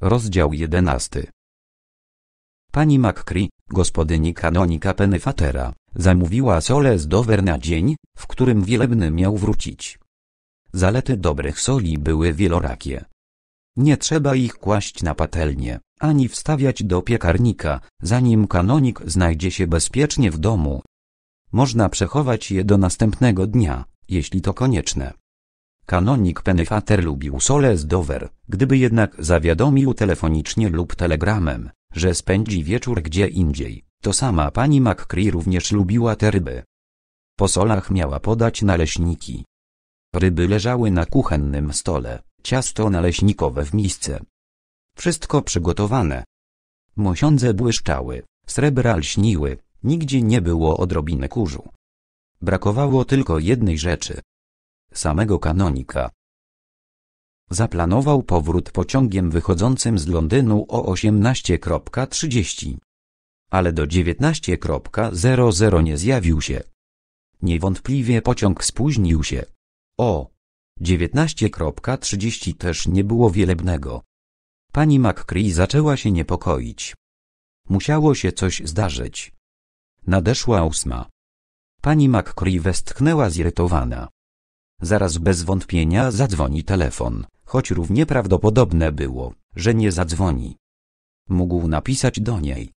Rozdział 11. Pani McCree, gospodyni kanonika Pennefatera, zamówiła sole z Dover na dzień, w którym wielebny miał wrócić. Zalety dobrych soli były wielorakie. Nie trzeba ich kłaść na patelnię, ani wstawiać do piekarnika, zanim kanonik znajdzie się bezpiecznie w domu. Można przechować je do następnego dnia, jeśli to konieczne. Kanonik Penefater lubił Soles Dover, gdyby jednak zawiadomił telefonicznie lub telegramem, że spędzi wieczór gdzie indziej, to sama pani McCree również lubiła te ryby. Po solach miała podać naleśniki. Ryby leżały na kuchennym stole, ciasto naleśnikowe w misce. Wszystko przygotowane. Mosiądze błyszczały, srebra lśniły, nigdzie nie było odrobiny kurzu. Brakowało tylko jednej rzeczy samego kanonika. Zaplanował powrót pociągiem wychodzącym z Londynu o 18.30. Ale do 19.00 nie zjawił się. Niewątpliwie pociąg spóźnił się. O 19.30 też nie było wielebnego. Pani McCree zaczęła się niepokoić. Musiało się coś zdarzyć. Nadeszła ósma. Pani McCree westchnęła zirytowana. Zaraz bez wątpienia zadzwoni telefon, choć równie prawdopodobne było, że nie zadzwoni. Mógł napisać do niej.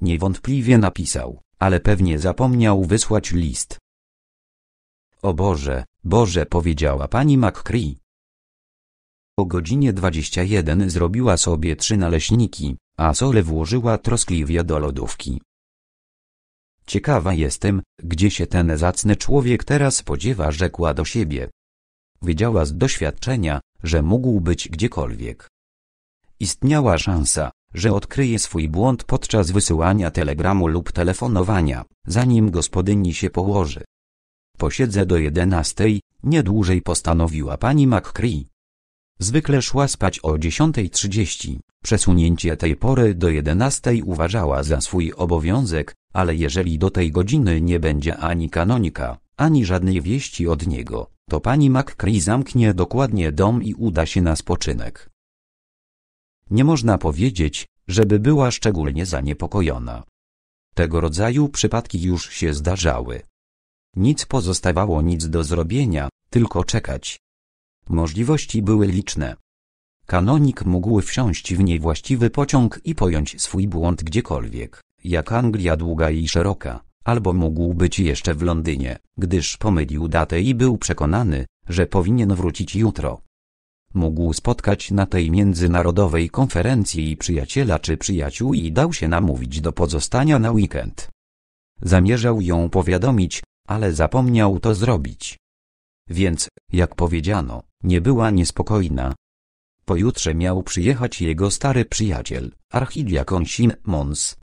Niewątpliwie napisał, ale pewnie zapomniał wysłać list. O Boże, Boże powiedziała pani McCree. O godzinie 21 zrobiła sobie trzy naleśniki, a sole włożyła troskliwie do lodówki. Ciekawa jestem, gdzie się ten zacny człowiek teraz podziewa, rzekła do siebie. Wiedziała z doświadczenia, że mógł być gdziekolwiek. Istniała szansa, że odkryje swój błąd podczas wysyłania telegramu lub telefonowania, zanim gospodyni się położy. Posiedzę do jedenastej, nie dłużej postanowiła pani McCree. Zwykle szła spać o 10.30. Przesunięcie tej pory do 11.00 uważała za swój obowiązek, ale jeżeli do tej godziny nie będzie ani kanonika, ani żadnej wieści od niego, to pani McCree zamknie dokładnie dom i uda się na spoczynek. Nie można powiedzieć, żeby była szczególnie zaniepokojona. Tego rodzaju przypadki już się zdarzały. Nic pozostawało nic do zrobienia, tylko czekać. Możliwości były liczne. Kanonik mógł wsiąść w niewłaściwy pociąg i pojąć swój błąd gdziekolwiek jak Anglia długa i szeroka, albo mógł być jeszcze w Londynie, gdyż pomylił datę i był przekonany, że powinien wrócić jutro. Mógł spotkać na tej międzynarodowej konferencji przyjaciela czy przyjaciół i dał się namówić do pozostania na weekend. Zamierzał ją powiadomić, ale zapomniał to zrobić. Więc, jak powiedziano, nie była niespokojna. Pojutrze miał przyjechać jego stary przyjaciel, archidiakon Simons,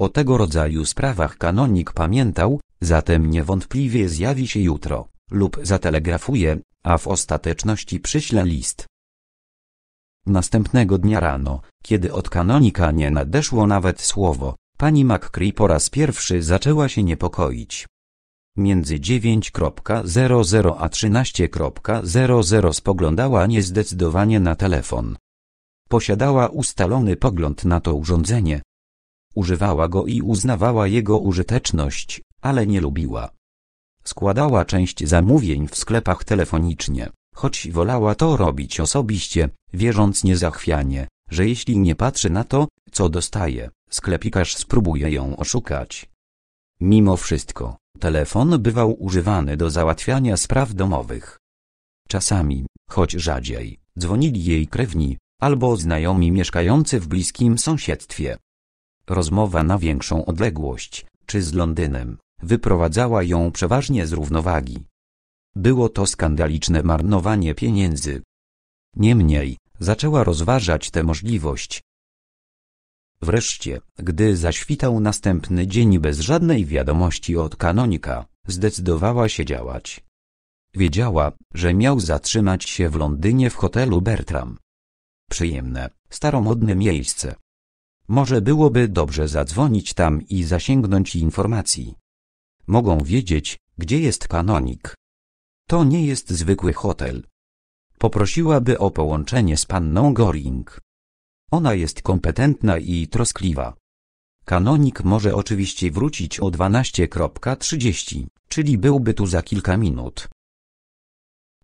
o tego rodzaju sprawach kanonik pamiętał, zatem niewątpliwie zjawi się jutro, lub zatelegrafuje, a w ostateczności przyśle list. Następnego dnia rano, kiedy od kanonika nie nadeszło nawet słowo, pani McCree po raz pierwszy zaczęła się niepokoić. Między 9.00 a 13.00 spoglądała niezdecydowanie na telefon. Posiadała ustalony pogląd na to urządzenie, Używała go i uznawała jego użyteczność, ale nie lubiła. Składała część zamówień w sklepach telefonicznie, choć wolała to robić osobiście, wierząc niezachwianie, że jeśli nie patrzy na to, co dostaje, sklepikarz spróbuje ją oszukać. Mimo wszystko, telefon bywał używany do załatwiania spraw domowych. Czasami, choć rzadziej, dzwonili jej krewni, albo znajomi mieszkający w bliskim sąsiedztwie. Rozmowa na większą odległość, czy z Londynem, wyprowadzała ją przeważnie z równowagi. Było to skandaliczne marnowanie pieniędzy. Niemniej, zaczęła rozważać tę możliwość. Wreszcie, gdy zaświtał następny dzień bez żadnej wiadomości od kanonika, zdecydowała się działać. Wiedziała, że miał zatrzymać się w Londynie w hotelu Bertram. Przyjemne, staromodne miejsce, może byłoby dobrze zadzwonić tam i zasięgnąć informacji. Mogą wiedzieć, gdzie jest kanonik. To nie jest zwykły hotel. Poprosiłaby o połączenie z panną Goring. Ona jest kompetentna i troskliwa. Kanonik może oczywiście wrócić o 12.30, czyli byłby tu za kilka minut.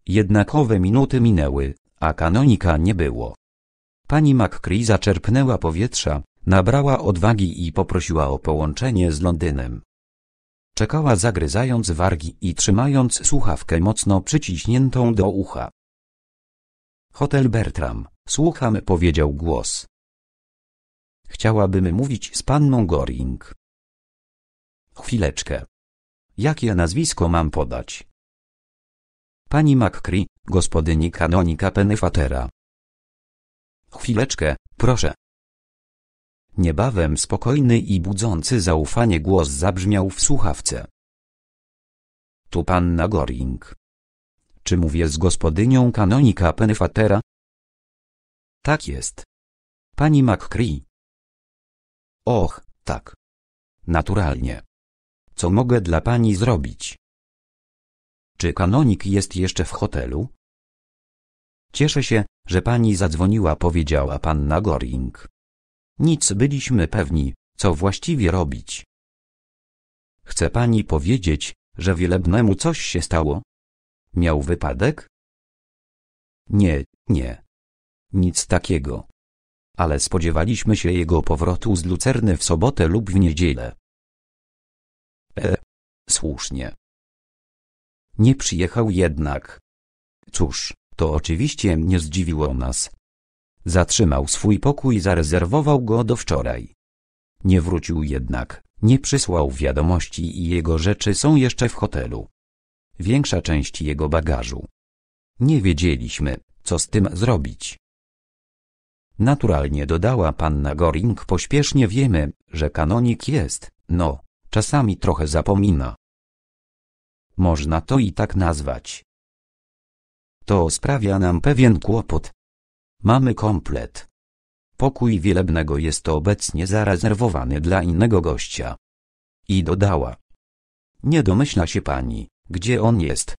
Jednakowe minuty minęły, a kanonika nie było. Pani McCree zaczerpnęła powietrza, Nabrała odwagi i poprosiła o połączenie z Londynem. Czekała zagryzając wargi i trzymając słuchawkę mocno przyciśniętą do ucha. Hotel Bertram, słucham powiedział głos. Chciałabym mówić z panną Goring. Chwileczkę. Jakie nazwisko mam podać? Pani McCree, gospodyni kanonika Pennefatera. Chwileczkę, proszę, Niebawem spokojny i budzący zaufanie głos zabrzmiał w słuchawce. Tu panna Goring. Czy mówię z gospodynią kanonika Penefatera? Tak jest. Pani McCree. Och, tak. Naturalnie. Co mogę dla pani zrobić? Czy kanonik jest jeszcze w hotelu? Cieszę się, że pani zadzwoniła, powiedziała panna Goring. Nic byliśmy pewni, co właściwie robić. Chce pani powiedzieć, że wielebnemu coś się stało? Miał wypadek? Nie, nie. Nic takiego. Ale spodziewaliśmy się jego powrotu z lucerny w sobotę lub w niedzielę. E, słusznie. Nie przyjechał jednak. Cóż, to oczywiście nie zdziwiło nas, Zatrzymał swój pokój i zarezerwował go do wczoraj. Nie wrócił jednak, nie przysłał wiadomości i jego rzeczy są jeszcze w hotelu. Większa część jego bagażu. Nie wiedzieliśmy, co z tym zrobić. Naturalnie dodała panna Goring pośpiesznie wiemy, że kanonik jest, no, czasami trochę zapomina. Można to i tak nazwać. To sprawia nam pewien kłopot, Mamy komplet. Pokój wielebnego jest obecnie zarezerwowany dla innego gościa. I dodała. Nie domyśla się pani, gdzie on jest.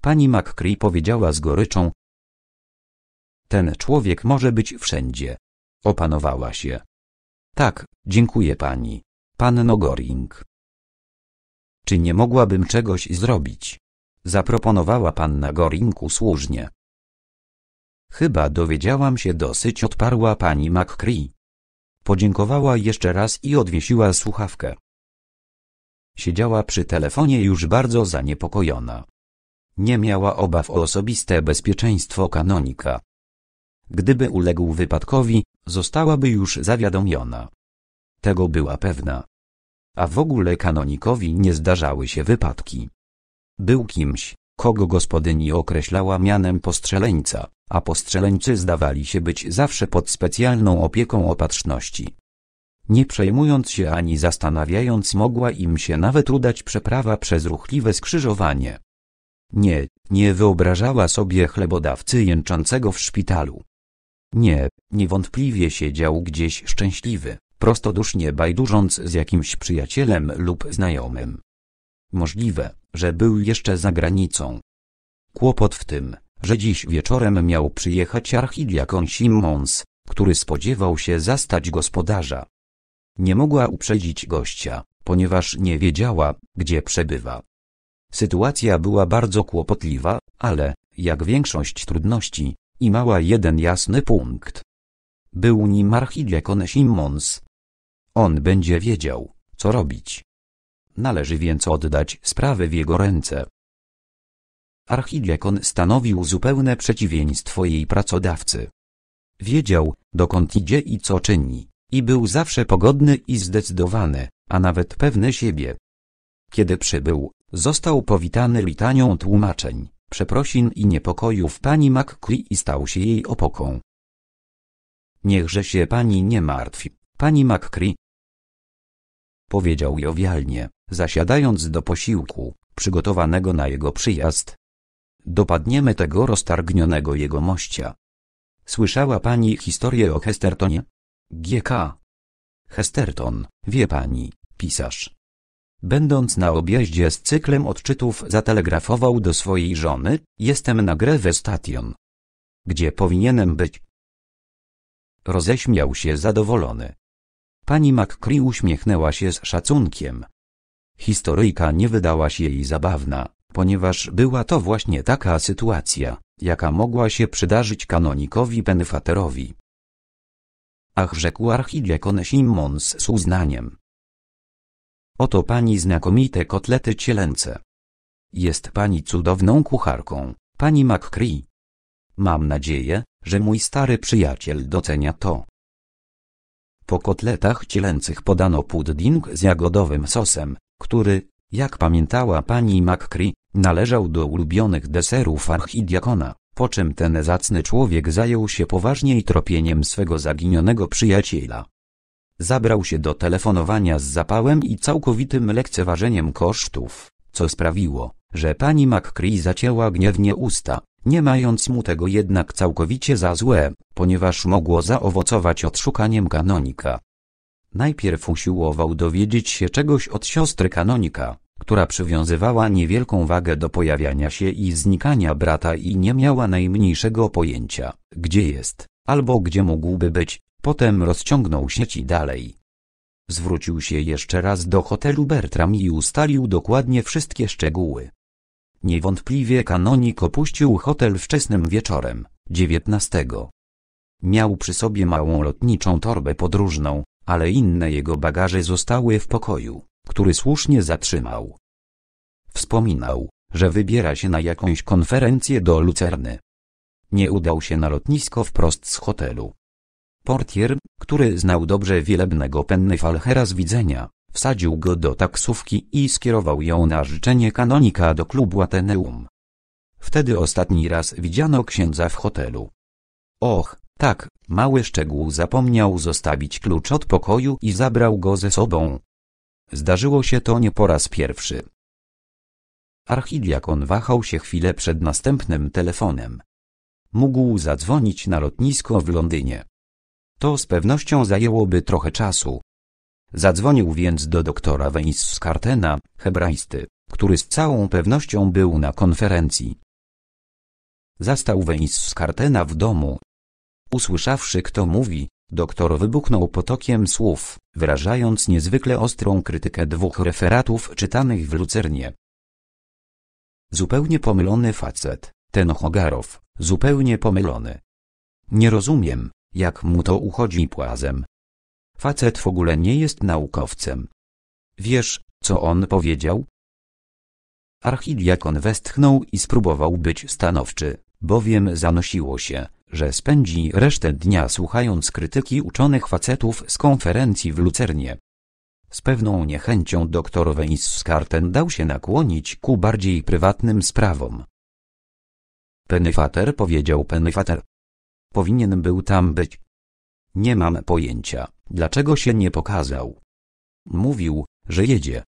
Pani McCree powiedziała z goryczą. Ten człowiek może być wszędzie. Opanowała się. Tak, dziękuję pani. Panno Goring. Czy nie mogłabym czegoś zrobić? Zaproponowała panna Goring usłużnie. Chyba dowiedziałam się dosyć odparła pani McCree. Podziękowała jeszcze raz i odwiesiła słuchawkę. Siedziała przy telefonie już bardzo zaniepokojona. Nie miała obaw o osobiste bezpieczeństwo kanonika. Gdyby uległ wypadkowi, zostałaby już zawiadomiona. Tego była pewna. A w ogóle kanonikowi nie zdarzały się wypadki. Był kimś, kogo gospodyni określała mianem postrzeleńca a postrzeleńcy zdawali się być zawsze pod specjalną opieką opatrzności. Nie przejmując się ani zastanawiając mogła im się nawet udać przeprawa przez ruchliwe skrzyżowanie. Nie, nie wyobrażała sobie chlebodawcy jęczącego w szpitalu. Nie, niewątpliwie siedział gdzieś szczęśliwy, prostodusznie bajdurząc z jakimś przyjacielem lub znajomym. Możliwe, że był jeszcze za granicą. Kłopot w tym, że dziś wieczorem miał przyjechać archidiakon Simmons, który spodziewał się zastać gospodarza. Nie mogła uprzedzić gościa, ponieważ nie wiedziała, gdzie przebywa. Sytuacja była bardzo kłopotliwa, ale, jak większość trudności, i mała jeden jasny punkt. Był nim archidiakon Simmons. On będzie wiedział, co robić. Należy więc oddać sprawę w jego ręce. Archidiakon stanowił zupełne przeciwieństwo jej pracodawcy. Wiedział, dokąd idzie i co czyni, i był zawsze pogodny i zdecydowany, a nawet pewny siebie. Kiedy przybył, został powitany litanią tłumaczeń, przeprosin i niepokojów pani McCree i stał się jej opoką. Niechże się pani nie martwi, pani McCree. Powiedział jowialnie, zasiadając do posiłku, przygotowanego na jego przyjazd, Dopadniemy tego roztargnionego jegomościa. Słyszała pani historię o Hestertonie? GK. Hesterton, wie pani, pisarz. Będąc na objeździe z cyklem odczytów zatelegrafował do swojej żony, jestem na grewę station. Gdzie powinienem być? Roześmiał się zadowolony. Pani McCree uśmiechnęła się z szacunkiem. Historyjka nie wydała się jej zabawna ponieważ była to właśnie taka sytuacja, jaka mogła się przydarzyć kanonikowi Benefaterowi. Ach, rzekł archidiakon Simmons z uznaniem. Oto pani znakomite kotlety cielęce. Jest pani cudowną kucharką, pani McCree. Mam nadzieję, że mój stary przyjaciel docenia to. Po kotletach cielęcych podano pudding z jagodowym sosem, który, jak pamiętała pani McCree, należał do ulubionych deserów archidiakona, po czym ten zacny człowiek zajął się poważnie i tropieniem swego zaginionego przyjaciela. Zabrał się do telefonowania z zapałem i całkowitym lekceważeniem kosztów, co sprawiło, że pani McCree zacięła gniewnie usta, nie mając mu tego jednak całkowicie za złe, ponieważ mogło zaowocować odszukaniem kanonika. Najpierw usiłował dowiedzieć się czegoś od siostry kanonika, która przywiązywała niewielką wagę do pojawiania się i znikania brata i nie miała najmniejszego pojęcia, gdzie jest, albo gdzie mógłby być, potem rozciągnął sieci dalej. Zwrócił się jeszcze raz do hotelu Bertram i ustalił dokładnie wszystkie szczegóły. Niewątpliwie kanonik opuścił hotel wczesnym wieczorem, 19. Miał przy sobie małą lotniczą torbę podróżną, ale inne jego bagaże zostały w pokoju, który słusznie zatrzymał. Wspominał, że wybiera się na jakąś konferencję do Lucerny. Nie udał się na lotnisko wprost z hotelu. Portier, który znał dobrze wielebnego penny Falchera z widzenia, wsadził go do taksówki i skierował ją na życzenie kanonika do klubu Ateneum. Wtedy ostatni raz widziano księdza w hotelu. Och, tak, Mały szczegół zapomniał zostawić klucz od pokoju i zabrał go ze sobą. Zdarzyło się to nie po raz pierwszy. Archidiakon wahał się chwilę przed następnym telefonem. Mógł zadzwonić na lotnisko w Londynie. To z pewnością zajęłoby trochę czasu. Zadzwonił więc do doktora Skartena, hebraisty, który z całą pewnością był na konferencji. Zastał Skartena w domu, Usłyszawszy kto mówi, doktor wybuchnął potokiem słów, wyrażając niezwykle ostrą krytykę dwóch referatów czytanych w Lucernie. Zupełnie pomylony facet, ten Hogarow, zupełnie pomylony. Nie rozumiem, jak mu to uchodzi płazem. Facet w ogóle nie jest naukowcem. Wiesz, co on powiedział? Archidiakon westchnął i spróbował być stanowczy, bowiem zanosiło się że spędzi resztę dnia słuchając krytyki uczonych facetów z konferencji w Lucernie. Z pewną niechęcią doktor Skarten dał się nakłonić ku bardziej prywatnym sprawom. Pennyfater powiedział Pennyfater. Powinien był tam być. Nie mam pojęcia, dlaczego się nie pokazał. Mówił, że jedzie.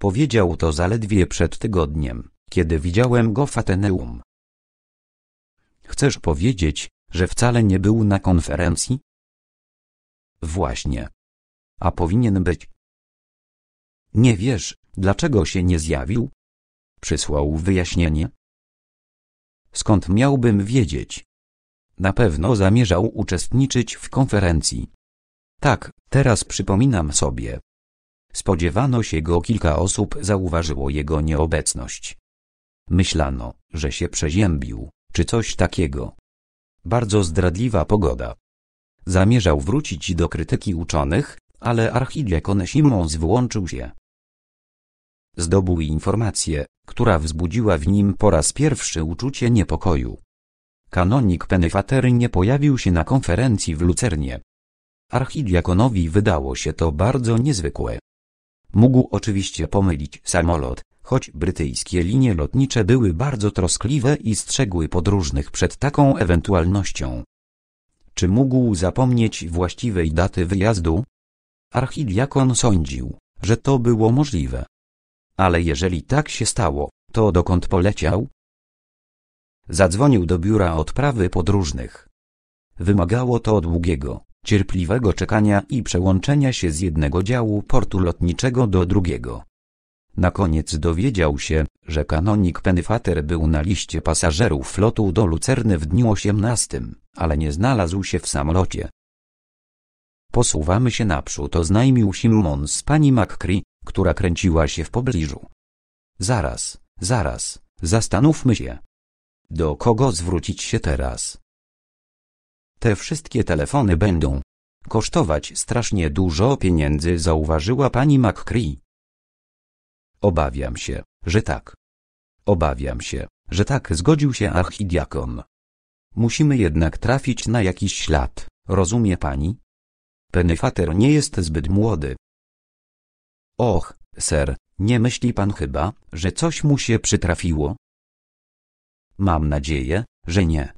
Powiedział to zaledwie przed tygodniem, kiedy widziałem go w Ateneum. Chcesz powiedzieć, że wcale nie był na konferencji? Właśnie. A powinien być. Nie wiesz, dlaczego się nie zjawił? Przysłał wyjaśnienie. Skąd miałbym wiedzieć? Na pewno zamierzał uczestniczyć w konferencji. Tak, teraz przypominam sobie. Spodziewano się go kilka osób zauważyło jego nieobecność. Myślano, że się przeziębił, czy coś takiego. Bardzo zdradliwa pogoda. Zamierzał wrócić do krytyki uczonych, ale archidiakon Simons włączył się. Zdobył informację, która wzbudziła w nim po raz pierwszy uczucie niepokoju. Kanonik Penefater nie pojawił się na konferencji w Lucernie. Archidiakonowi wydało się to bardzo niezwykłe. Mógł oczywiście pomylić samolot, choć brytyjskie linie lotnicze były bardzo troskliwe i strzegły podróżnych przed taką ewentualnością. Czy mógł zapomnieć właściwej daty wyjazdu? Archidiakon sądził, że to było możliwe. Ale jeżeli tak się stało, to dokąd poleciał? Zadzwonił do biura odprawy podróżnych. Wymagało to długiego, cierpliwego czekania i przełączenia się z jednego działu portu lotniczego do drugiego. Na koniec dowiedział się, że kanonik Penfater był na liście pasażerów flotu do Lucerny w dniu 18, ale nie znalazł się w samolocie. Posuwamy się naprzód oznajmił Simon z pani McCree, która kręciła się w pobliżu. Zaraz, zaraz, zastanówmy się. Do kogo zwrócić się teraz? Te wszystkie telefony będą kosztować strasznie dużo pieniędzy zauważyła pani McCree. Obawiam się, że tak. Obawiam się, że tak zgodził się archidiakon. Musimy jednak trafić na jakiś ślad, rozumie pani? Penefater nie jest zbyt młody. Och, ser, nie myśli pan chyba, że coś mu się przytrafiło? Mam nadzieję, że nie.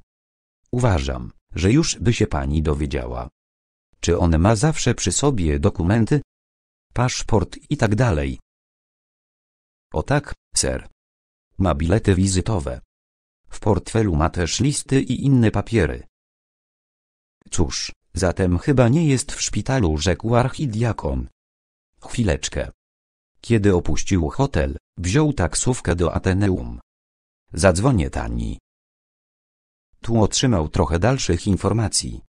Uważam, że już by się pani dowiedziała. Czy on ma zawsze przy sobie dokumenty? Paszport i tak dalej. O tak, ser. Ma bilety wizytowe. W portfelu ma też listy i inne papiery. Cóż, zatem chyba nie jest w szpitalu, rzekł archidiakon. Chwileczkę. Kiedy opuścił hotel, wziął taksówkę do Ateneum. Zadzwonię tani. Tu otrzymał trochę dalszych informacji.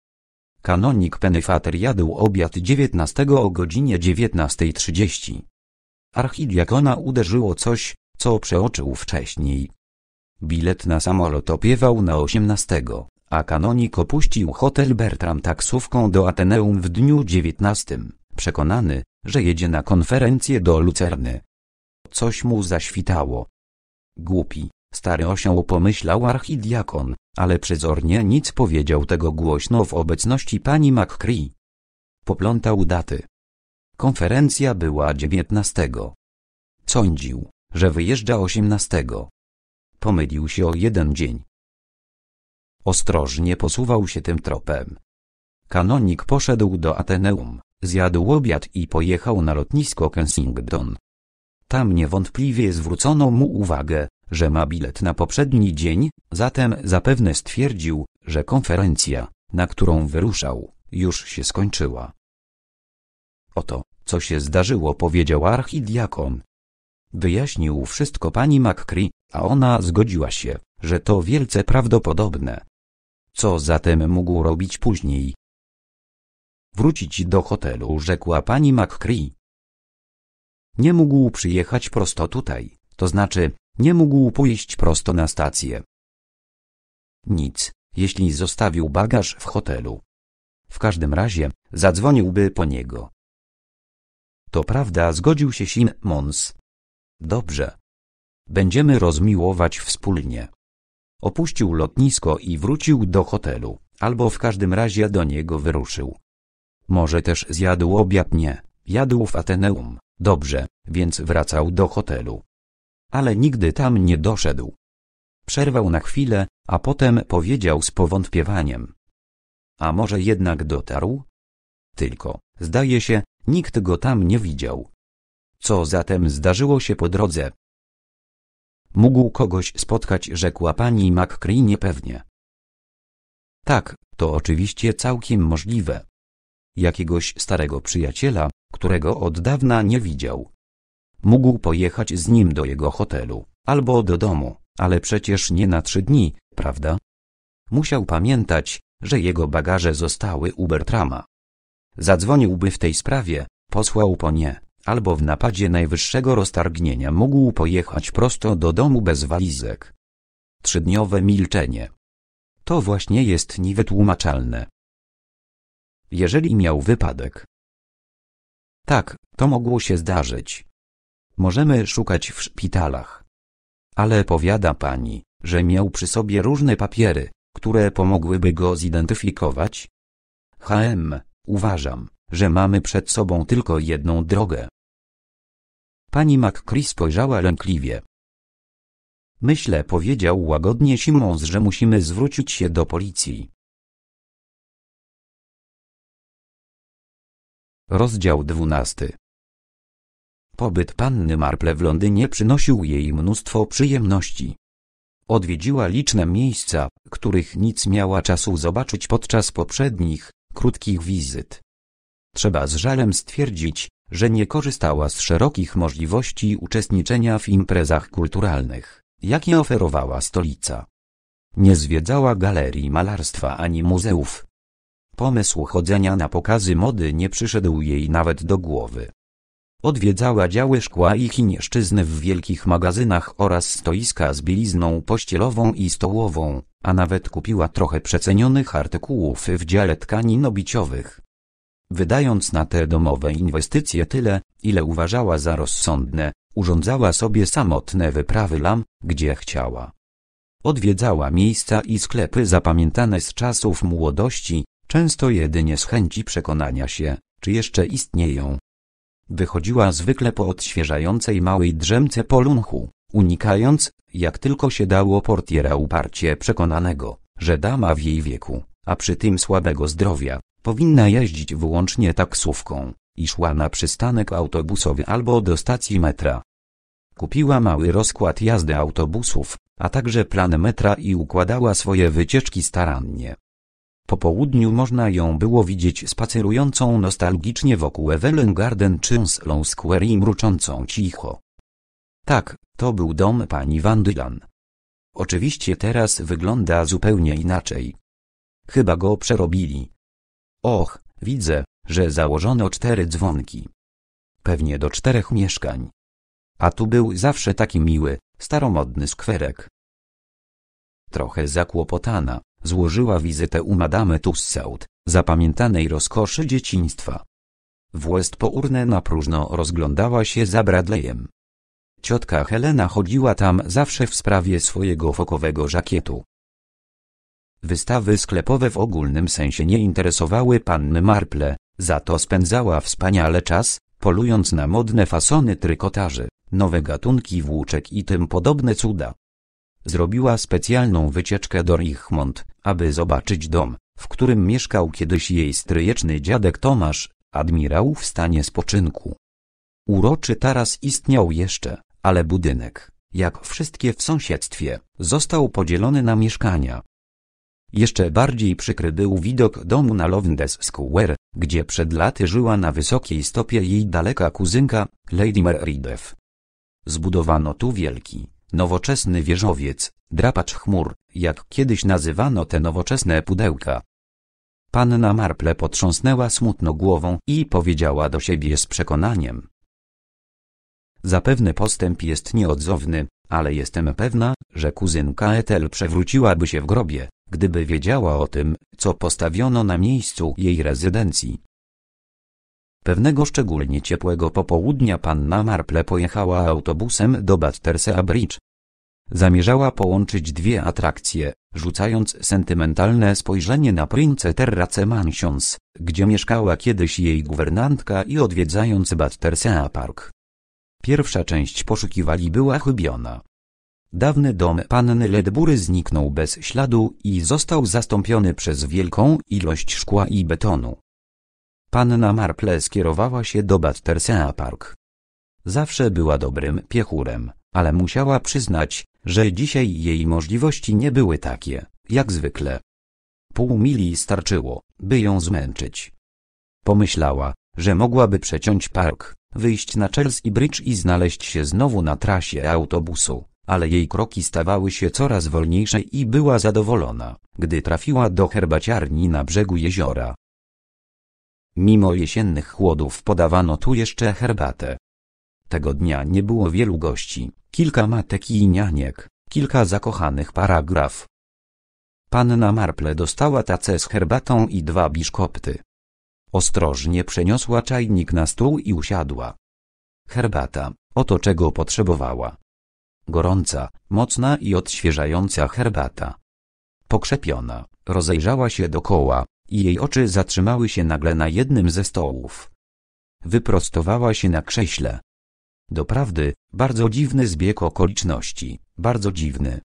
Kanonik Penefater jadł obiad 19 o godzinie 19.30. Archidiakona uderzyło coś, co przeoczył wcześniej. Bilet na samolot opiewał na 18, a kanonik opuścił hotel Bertram taksówką do Ateneum w dniu 19, przekonany, że jedzie na konferencję do Lucerny. Coś mu zaświtało. Głupi, stary osioł pomyślał archidiakon, ale przezornie nic powiedział tego głośno w obecności pani McCree. Poplątał daty. Konferencja była dziewiętnastego. Sądził, że wyjeżdża osiemnastego. Pomylił się o jeden dzień. Ostrożnie posuwał się tym tropem. Kanonik poszedł do Ateneum, zjadł obiad i pojechał na lotnisko Kensington. Tam niewątpliwie zwrócono mu uwagę, że ma bilet na poprzedni dzień, zatem zapewne stwierdził, że konferencja, na którą wyruszał, już się skończyła. Oto, co się zdarzyło powiedział archidiakon. Wyjaśnił wszystko pani McCree, a ona zgodziła się, że to wielce prawdopodobne. Co zatem mógł robić później? Wrócić do hotelu, rzekła pani McCree. Nie mógł przyjechać prosto tutaj, to znaczy, nie mógł pójść prosto na stację. Nic, jeśli zostawił bagaż w hotelu. W każdym razie, zadzwoniłby po niego. To prawda, zgodził się Simmons. Dobrze. Będziemy rozmiłować wspólnie. Opuścił lotnisko i wrócił do hotelu, albo w każdym razie do niego wyruszył. Może też zjadł obiad nie, jadł w Ateneum, dobrze, więc wracał do hotelu. Ale nigdy tam nie doszedł. Przerwał na chwilę, a potem powiedział z powątpiewaniem. A może jednak dotarł? Tylko, zdaje się, Nikt go tam nie widział. Co zatem zdarzyło się po drodze? Mógł kogoś spotkać, rzekła pani McCree niepewnie. Tak, to oczywiście całkiem możliwe. Jakiegoś starego przyjaciela, którego od dawna nie widział. Mógł pojechać z nim do jego hotelu, albo do domu, ale przecież nie na trzy dni, prawda? Musiał pamiętać, że jego bagaże zostały u Bertrama zadzwoniłby w tej sprawie, posłał po nie, albo w napadzie najwyższego roztargnienia mógł pojechać prosto do domu bez walizek. Trzydniowe milczenie. To właśnie jest niewytłumaczalne. Jeżeli miał wypadek. Tak, to mogło się zdarzyć. Możemy szukać w szpitalach. Ale powiada pani, że miał przy sobie różne papiery, które pomogłyby go zidentyfikować? HM, Uważam, że mamy przed sobą tylko jedną drogę. Pani McCree spojrzała lękliwie. Myślę, powiedział łagodnie Simons, że musimy zwrócić się do policji. Rozdział 12 Pobyt panny Marple w Londynie przynosił jej mnóstwo przyjemności. Odwiedziła liczne miejsca, których nic miała czasu zobaczyć podczas poprzednich, krótkich wizyt. Trzeba z żalem stwierdzić, że nie korzystała z szerokich możliwości uczestniczenia w imprezach kulturalnych, jakie oferowała stolica. Nie zwiedzała galerii malarstwa ani muzeów. Pomysł chodzenia na pokazy mody nie przyszedł jej nawet do głowy. Odwiedzała działy szkła i chińszczyzny w wielkich magazynach oraz stoiska z bielizną pościelową i stołową, a nawet kupiła trochę przecenionych artykułów w dziale tkanin obiciowych. Wydając na te domowe inwestycje tyle, ile uważała za rozsądne, urządzała sobie samotne wyprawy lam, gdzie chciała. Odwiedzała miejsca i sklepy zapamiętane z czasów młodości, często jedynie z chęci przekonania się, czy jeszcze istnieją. Wychodziła zwykle po odświeżającej małej drzemce po lunchu, unikając, jak tylko się dało portiera uparcie przekonanego, że dama w jej wieku, a przy tym słabego zdrowia, powinna jeździć wyłącznie taksówką, i szła na przystanek autobusowy albo do stacji metra. Kupiła mały rozkład jazdy autobusów, a także plan metra i układała swoje wycieczki starannie. Po południu można ją było widzieć spacerującą nostalgicznie wokół Evelyn Garden czy Sloan Square i mruczącą cicho. Tak, to był dom pani Van Dylan. Oczywiście teraz wygląda zupełnie inaczej. Chyba go przerobili. Och, widzę, że założono cztery dzwonki. Pewnie do czterech mieszkań. A tu był zawsze taki miły, staromodny skwerek. Trochę zakłopotana, złożyła wizytę u Madame Tussaud, zapamiętanej rozkoszy dzieciństwa. W po na próżno rozglądała się za Bradleyem. Ciotka Helena chodziła tam zawsze w sprawie swojego fokowego żakietu. Wystawy sklepowe w ogólnym sensie nie interesowały panny Marple, za to spędzała wspaniale czas, polując na modne fasony trykotaży, nowe gatunki włóczek i tym podobne cuda. Zrobiła specjalną wycieczkę do Richmond, aby zobaczyć dom, w którym mieszkał kiedyś jej stryjeczny dziadek Tomasz, admirał w stanie spoczynku. Uroczy taras istniał jeszcze, ale budynek, jak wszystkie w sąsiedztwie, został podzielony na mieszkania. Jeszcze bardziej przykry był widok domu na Lovendes Square, gdzie przed laty żyła na wysokiej stopie jej daleka kuzynka, Lady Meredith. Zbudowano tu wielki, Nowoczesny wieżowiec, drapacz chmur, jak kiedyś nazywano te nowoczesne pudełka. Panna Marple potrząsnęła smutno głową i powiedziała do siebie z przekonaniem. Zapewne postęp jest nieodzowny, ale jestem pewna, że kuzynka Ethel przewróciłaby się w grobie, gdyby wiedziała o tym, co postawiono na miejscu jej rezydencji. Pewnego szczególnie ciepłego popołudnia panna Marple pojechała autobusem do Battersea Bridge. Zamierzała połączyć dwie atrakcje, rzucając sentymentalne spojrzenie na Prince Terrace Mansions, gdzie mieszkała kiedyś jej guwernantka i odwiedzając Battersea Park. Pierwsza część poszukiwali była chybiona. Dawny dom panny Ledbury zniknął bez śladu i został zastąpiony przez wielką ilość szkła i betonu. Panna Marple skierowała się do Battersea Park. Zawsze była dobrym piechurem, ale musiała przyznać, że dzisiaj jej możliwości nie były takie, jak zwykle. Pół mili starczyło, by ją zmęczyć. Pomyślała, że mogłaby przeciąć park, wyjść na Chelsea Bridge i znaleźć się znowu na trasie autobusu, ale jej kroki stawały się coraz wolniejsze i była zadowolona, gdy trafiła do herbaciarni na brzegu jeziora, Mimo jesiennych chłodów podawano tu jeszcze herbatę. Tego dnia nie było wielu gości, kilka matek i nianiek, kilka zakochanych paragraf. Panna Marple dostała tacę z herbatą i dwa biszkopty. Ostrożnie przeniosła czajnik na stół i usiadła. Herbata, oto czego potrzebowała. Gorąca, mocna i odświeżająca herbata. Pokrzepiona, rozejrzała się dokoła, i jej oczy zatrzymały się nagle na jednym ze stołów. Wyprostowała się na krześle. Doprawdy, bardzo dziwny zbieg okoliczności, bardzo dziwny.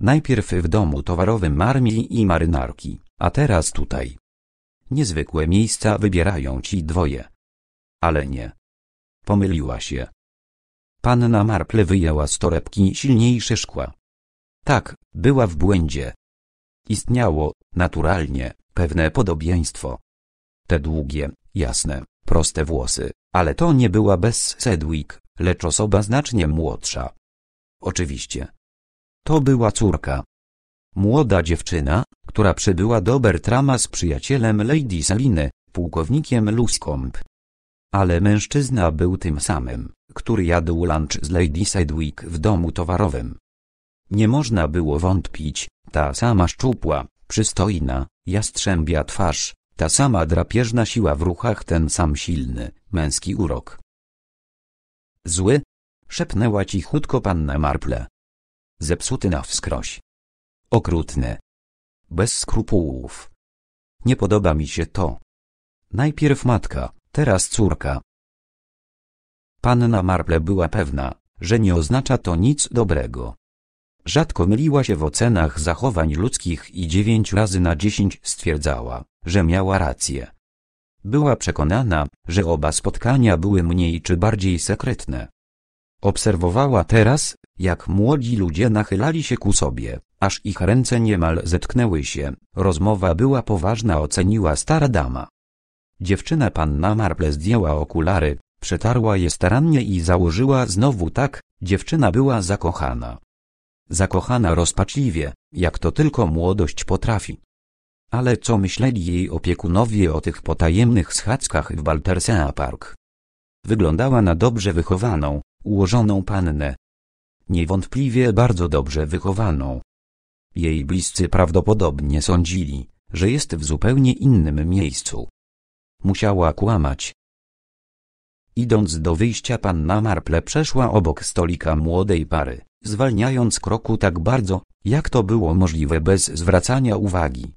Najpierw w domu towarowym armii i marynarki, a teraz tutaj. Niezwykłe miejsca wybierają ci dwoje. Ale nie. Pomyliła się. Panna Marple wyjęła z torebki silniejsze szkła. Tak, była w błędzie, Istniało, naturalnie, pewne podobieństwo. Te długie, jasne, proste włosy, ale to nie była bez Sedwick, lecz osoba znacznie młodsza. Oczywiście. To była córka. Młoda dziewczyna, która przybyła do Bertrama z przyjacielem Lady Saliny, pułkownikiem Luscombe. Ale mężczyzna był tym samym, który jadł lunch z Lady Sedwick w domu towarowym. Nie można było wątpić, ta sama szczupła, przystojna, jastrzębia twarz, ta sama drapieżna siła w ruchach, ten sam silny, męski urok. Zły? szepnęła cichutko panna Marple. Zepsuty na wskroś. Okrutny. Bez skrupułów. Nie podoba mi się to. Najpierw matka, teraz córka. Panna Marple była pewna, że nie oznacza to nic dobrego. Rzadko myliła się w ocenach zachowań ludzkich i dziewięć razy na dziesięć stwierdzała, że miała rację. Była przekonana, że oba spotkania były mniej czy bardziej sekretne. Obserwowała teraz, jak młodzi ludzie nachylali się ku sobie, aż ich ręce niemal zetknęły się, rozmowa była poważna oceniła stara dama. Dziewczyna panna Marple zdjęła okulary, przetarła je starannie i założyła znowu tak, dziewczyna była zakochana zakochana rozpaczliwie, jak to tylko młodość potrafi. Ale co myśleli jej opiekunowie o tych potajemnych schadzkach w Baltersea Park? Wyglądała na dobrze wychowaną, ułożoną pannę. Niewątpliwie bardzo dobrze wychowaną. Jej bliscy prawdopodobnie sądzili, że jest w zupełnie innym miejscu. Musiała kłamać. Idąc do wyjścia panna Marple przeszła obok stolika młodej pary zwalniając kroku tak bardzo, jak to było możliwe bez zwracania uwagi.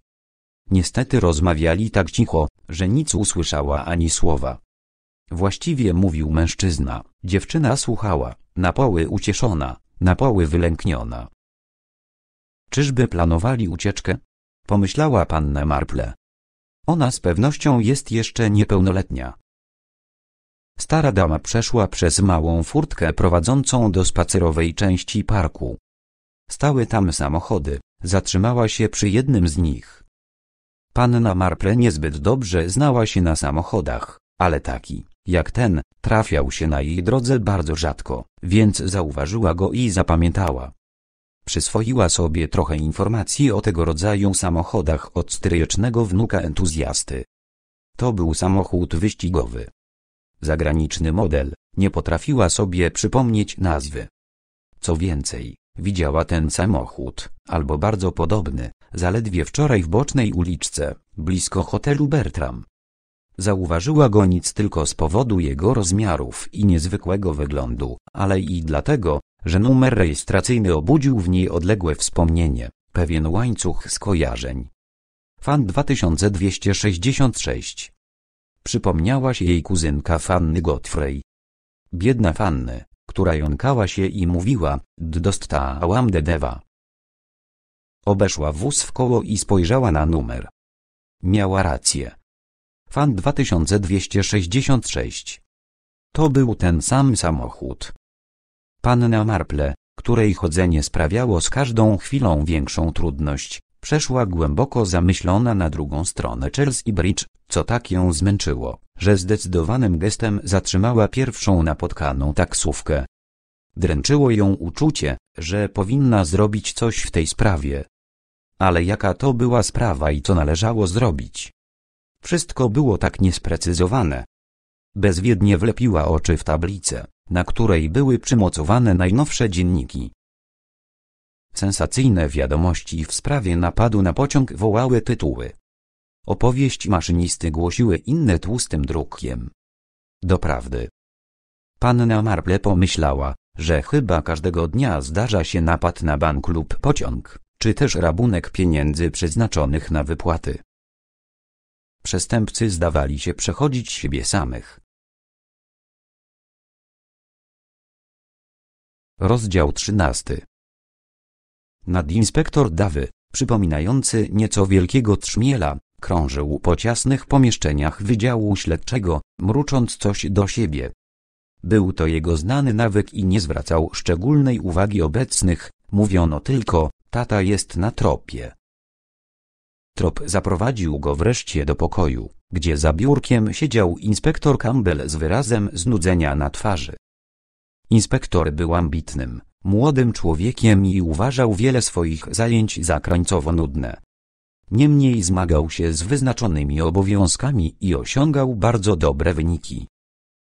Niestety rozmawiali tak cicho, że nic usłyszała ani słowa. Właściwie mówił mężczyzna, dziewczyna słuchała, na poły ucieszona, na poły wylękniona. Czyżby planowali ucieczkę? Pomyślała panna Marple. Ona z pewnością jest jeszcze niepełnoletnia. Stara dama przeszła przez małą furtkę prowadzącą do spacerowej części parku. Stały tam samochody, zatrzymała się przy jednym z nich. Panna Marple niezbyt dobrze znała się na samochodach, ale taki, jak ten, trafiał się na jej drodze bardzo rzadko, więc zauważyła go i zapamiętała. Przyswoiła sobie trochę informacji o tego rodzaju samochodach od stryjecznego wnuka entuzjasty. To był samochód wyścigowy, zagraniczny model, nie potrafiła sobie przypomnieć nazwy. Co więcej, widziała ten samochód, albo bardzo podobny, zaledwie wczoraj w bocznej uliczce, blisko hotelu Bertram. Zauważyła go nic tylko z powodu jego rozmiarów i niezwykłego wyglądu, ale i dlatego, że numer rejestracyjny obudził w niej odległe wspomnienie, pewien łańcuch skojarzeń. Fan 2266 przypomniała się jej kuzynka Fanny Godfrey. Biedna Fanny, która jąkała się i mówiła, dostałam dedewa. Obeszła wóz w koło i spojrzała na numer. Miała rację. Fan 2266. To był ten sam samochód. Panna Marple, której chodzenie sprawiało z każdą chwilą większą trudność, przeszła głęboko zamyślona na drugą stronę Chelsea Bridge, co tak ją zmęczyło, że zdecydowanym gestem zatrzymała pierwszą napotkaną taksówkę. Dręczyło ją uczucie, że powinna zrobić coś w tej sprawie. Ale jaka to była sprawa i co należało zrobić? Wszystko było tak niesprecyzowane. Bezwiednie wlepiła oczy w tablicę, na której były przymocowane najnowsze dzienniki. Sensacyjne wiadomości w sprawie napadu na pociąg wołały tytuły. Opowieść maszynisty głosiły inne tłustym drukiem. Doprawdy. Panna Marple pomyślała, że chyba każdego dnia zdarza się napad na bank lub pociąg, czy też rabunek pieniędzy przeznaczonych na wypłaty. Przestępcy zdawali się przechodzić siebie samych. Rozdział 13 Nadinspektor Dawy, przypominający nieco wielkiego trzmiela, krążył po ciasnych pomieszczeniach wydziału śledczego, mrucząc coś do siebie. Był to jego znany nawyk i nie zwracał szczególnej uwagi obecnych, mówiono tylko, tata jest na tropie. Trop zaprowadził go wreszcie do pokoju, gdzie za biurkiem siedział inspektor Campbell z wyrazem znudzenia na twarzy. Inspektor był ambitnym, młodym człowiekiem i uważał wiele swoich zajęć za krańcowo nudne. Niemniej zmagał się z wyznaczonymi obowiązkami i osiągał bardzo dobre wyniki.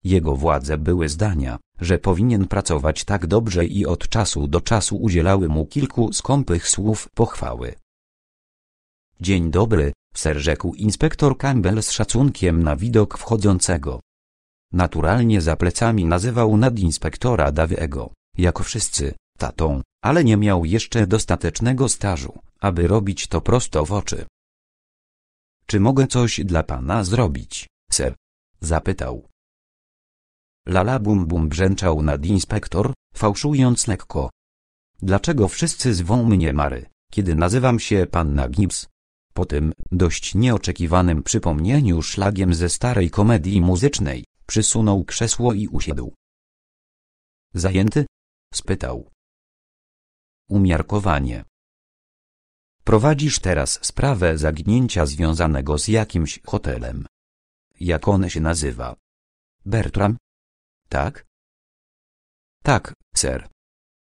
Jego władze były zdania, że powinien pracować tak dobrze i od czasu do czasu udzielały mu kilku skąpych słów pochwały. Dzień dobry, ser rzekł inspektor Campbell z szacunkiem na widok wchodzącego. Naturalnie za plecami nazywał nadinspektora Dawiego, jako wszyscy, tatą, ale nie miał jeszcze dostatecznego stażu, aby robić to prosto w oczy. Czy mogę coś dla pana zrobić, sir? Zapytał. Lala bum bum brzęczał nad inspektor, fałszując lekko. Dlaczego wszyscy zwą mnie Mary, kiedy nazywam się panna Gibbs? Po tym, dość nieoczekiwanym przypomnieniu szlagiem ze starej komedii muzycznej, przysunął krzesło i usiadł. Zajęty? spytał. Umiarkowanie. Prowadzisz teraz sprawę zaginięcia związanego z jakimś hotelem. Jak on się nazywa? Bertram? Tak? Tak, ser.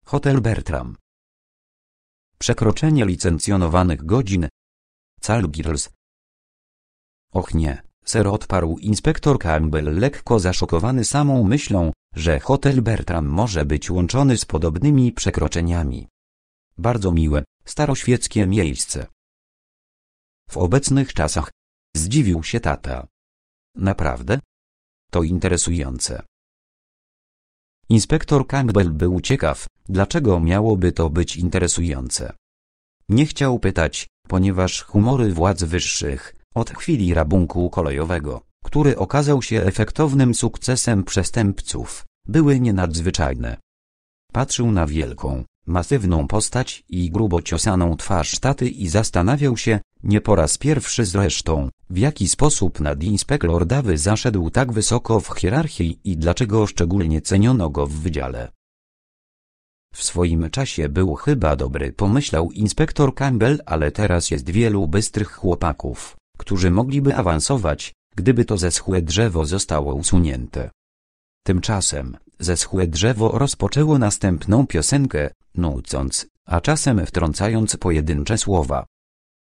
Hotel Bertram. Przekroczenie licencjonowanych godzin. Calgirls. Och nie, ser odparł inspektor Campbell lekko zaszokowany samą myślą, że hotel Bertram może być łączony z podobnymi przekroczeniami. Bardzo miłe, staroświeckie miejsce. W obecnych czasach. Zdziwił się tata. Naprawdę? To interesujące. Inspektor Campbell był ciekaw, dlaczego miałoby to być interesujące. Nie chciał pytać, ponieważ humory władz wyższych, od chwili rabunku kolejowego, który okazał się efektownym sukcesem przestępców, były nienadzwyczajne. Patrzył na wielką, masywną postać i grubo ciosaną twarz taty i zastanawiał się, nie po raz pierwszy zresztą, w jaki sposób nadinspektor Dawy zaszedł tak wysoko w hierarchii i dlaczego szczególnie ceniono go w wydziale. W swoim czasie był chyba dobry pomyślał inspektor Campbell ale teraz jest wielu bystrych chłopaków, którzy mogliby awansować, gdyby to zeschłe drzewo zostało usunięte. Tymczasem, zeschłe drzewo rozpoczęło następną piosenkę, nucąc, a czasem wtrącając pojedyncze słowa.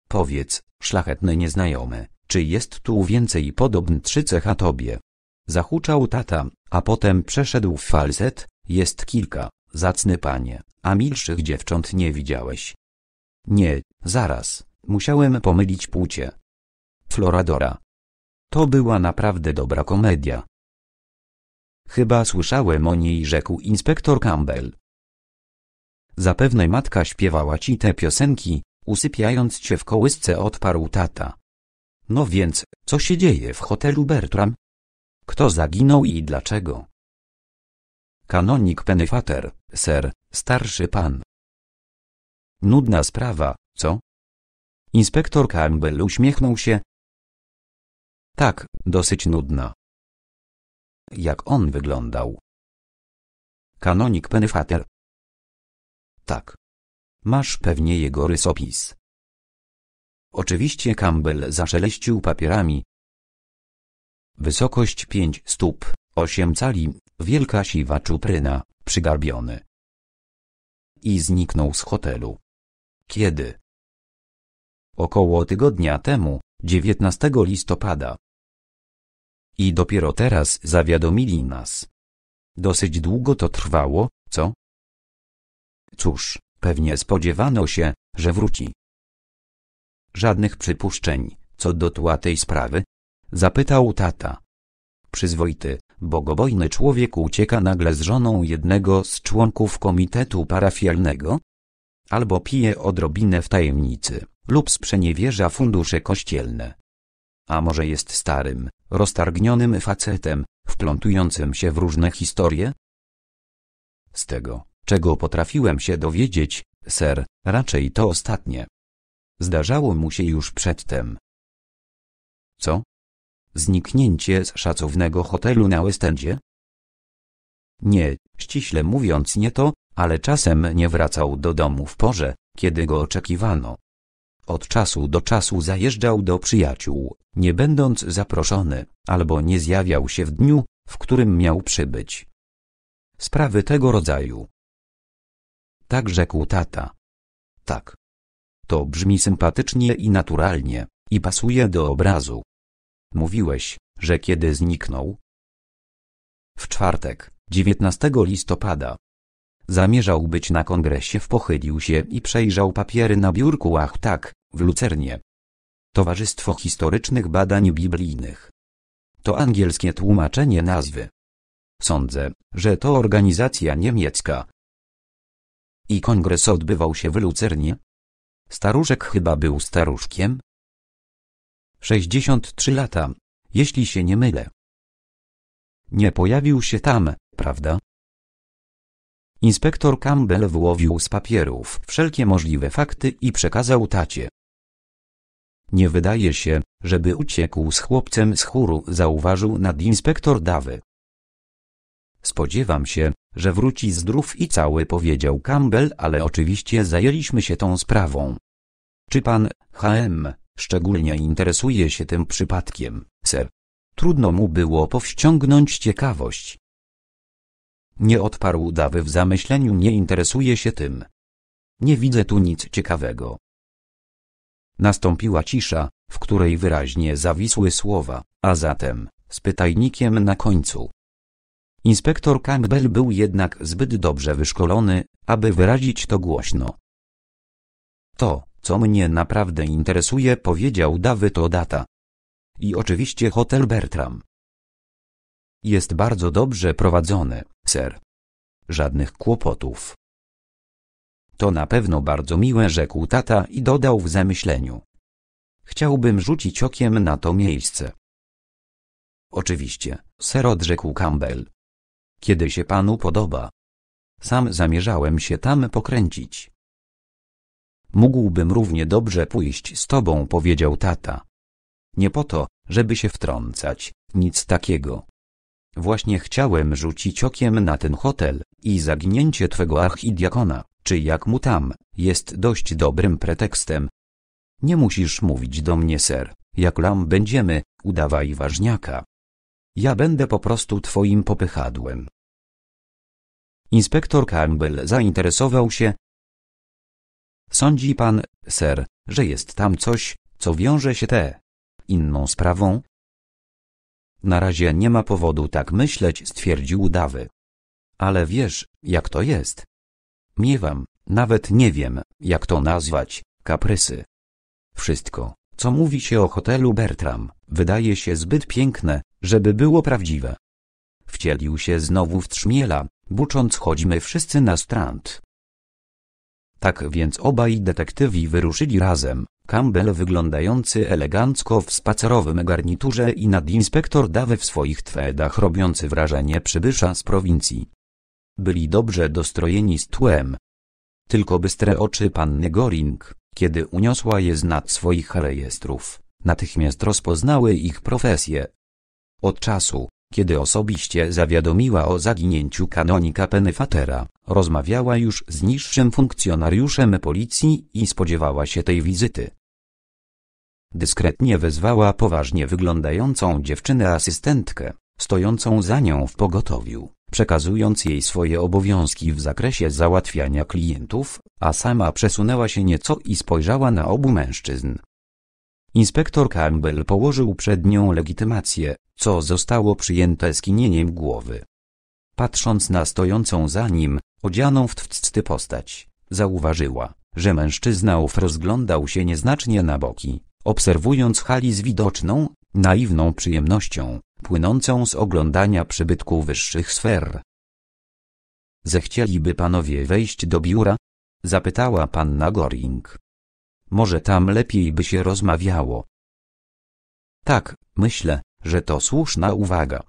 Powiedz, szlachetny nieznajomy, czy jest tu więcej podobnych a tobie? Zachuczał tata, a potem przeszedł w falset, jest kilka, zacny panie, a milszych dziewcząt nie widziałeś. Nie, zaraz, musiałem pomylić płcie. Floradora. To była naprawdę dobra komedia. Chyba słyszałem o niej, rzekł inspektor Campbell. Zapewne matka śpiewała ci te piosenki, usypiając cię w kołysce odparł tata. No więc, co się dzieje w hotelu Bertram? Kto zaginął i dlaczego? Kanonik Pennyfater, ser, starszy pan. Nudna sprawa, co? Inspektor Campbell uśmiechnął się. Tak, dosyć nudna. Jak on wyglądał? Kanonik Pennyfater. Tak. Masz pewnie jego rysopis. Oczywiście Campbell zaszeleścił papierami. Wysokość 5 stóp, 8 cali, wielka siwa czupryna, przygarbiony. I zniknął z hotelu. Kiedy? Około tygodnia temu, 19 listopada. I dopiero teraz zawiadomili nas. Dosyć długo to trwało, co? Cóż, pewnie spodziewano się, że wróci. Żadnych przypuszczeń co do tej sprawy? Zapytał tata. Przyzwoity, bogobojny człowiek ucieka nagle z żoną jednego z członków komitetu parafialnego? Albo pije odrobinę w tajemnicy, lub sprzeniewierza fundusze kościelne. A może jest starym, roztargnionym facetem, wplątującym się w różne historie? Z tego, czego potrafiłem się dowiedzieć, ser, raczej to ostatnie. Zdarzało mu się już przedtem. Co? Zniknięcie z szacownego hotelu na Westendzie? Nie, ściśle mówiąc nie to, ale czasem nie wracał do domu w porze, kiedy go oczekiwano. Od czasu do czasu zajeżdżał do przyjaciół, nie będąc zaproszony, albo nie zjawiał się w dniu, w którym miał przybyć. Sprawy tego rodzaju, tak rzekł tata. Tak. To brzmi sympatycznie i naturalnie, i pasuje do obrazu. Mówiłeś, że kiedy zniknął? W czwartek, 19 listopada. Zamierzał być na kongresie, wpochylił się i przejrzał papiery na biurku, ach tak, w Lucernie. Towarzystwo Historycznych Badań Biblijnych. To angielskie tłumaczenie nazwy. Sądzę, że to organizacja niemiecka, i kongres odbywał się w Lucernie. Staruszek chyba był staruszkiem. 63 lata, jeśli się nie mylę. Nie pojawił się tam, prawda? Inspektor Campbell wyłowił z papierów wszelkie możliwe fakty i przekazał tacie. Nie wydaje się, żeby uciekł z chłopcem z chóru, zauważył nadinspektor Dawy. Spodziewam się, że wróci zdrów i cały powiedział Campbell, ale oczywiście zajęliśmy się tą sprawą. Czy pan, H.M., szczególnie interesuje się tym przypadkiem, ser? Trudno mu było powściągnąć ciekawość. Nie odparł Dawy w zamyśleniu nie interesuje się tym. Nie widzę tu nic ciekawego. Nastąpiła cisza, w której wyraźnie zawisły słowa, a zatem, z pytajnikiem na końcu. Inspektor Campbell był jednak zbyt dobrze wyszkolony, aby wyrazić to głośno. To, co mnie naprawdę interesuje, powiedział to data. I oczywiście hotel Bertram. Jest bardzo dobrze prowadzony, ser. Żadnych kłopotów. To na pewno bardzo miłe, rzekł tata i dodał w zamyśleniu. Chciałbym rzucić okiem na to miejsce. Oczywiście, ser odrzekł Campbell kiedy się panu podoba. Sam zamierzałem się tam pokręcić. Mógłbym równie dobrze pójść z tobą, powiedział tata. Nie po to, żeby się wtrącać, nic takiego. Właśnie chciałem rzucić okiem na ten hotel i zagnięcie twego archidiakona, czy jak mu tam, jest dość dobrym pretekstem. Nie musisz mówić do mnie ser, jak lam będziemy, udawaj ważniaka, ja będę po prostu twoim popychadłem. Inspektor Campbell zainteresował się. Sądzi pan, ser, że jest tam coś, co wiąże się te inną sprawą? Na razie nie ma powodu tak myśleć, stwierdził Dawy. Ale wiesz, jak to jest. Miewam, nawet nie wiem, jak to nazwać, kaprysy. Wszystko, co mówi się o hotelu Bertram, wydaje się zbyt piękne, żeby było prawdziwe. Wcielił się znowu w trzmiela, bucząc chodźmy wszyscy na strand. Tak więc obaj detektywi wyruszyli razem, Campbell wyglądający elegancko w spacerowym garniturze i nadinspektor Dawy w swoich twedach robiący wrażenie przybysza z prowincji. Byli dobrze dostrojeni z tłem. Tylko bystre oczy panny Goring, kiedy uniosła je z nad swoich rejestrów, natychmiast rozpoznały ich profesję, od czasu, kiedy osobiście zawiadomiła o zaginięciu kanonika Penefatera, rozmawiała już z niższym funkcjonariuszem policji i spodziewała się tej wizyty. Dyskretnie wezwała poważnie wyglądającą dziewczynę asystentkę, stojącą za nią w pogotowiu, przekazując jej swoje obowiązki w zakresie załatwiania klientów, a sama przesunęła się nieco i spojrzała na obu mężczyzn. Inspektor Campbell położył przed nią legitymację, co zostało przyjęte skinieniem głowy. Patrząc na stojącą za nim, odzianą w tcty postać, zauważyła, że mężczyzna ów rozglądał się nieznacznie na boki, obserwując hali z widoczną, naiwną przyjemnością, płynącą z oglądania przybytku wyższych sfer. Zechcieliby panowie wejść do biura? Zapytała panna Goring. Może tam lepiej by się rozmawiało. Tak, myślę, że to słuszna uwaga.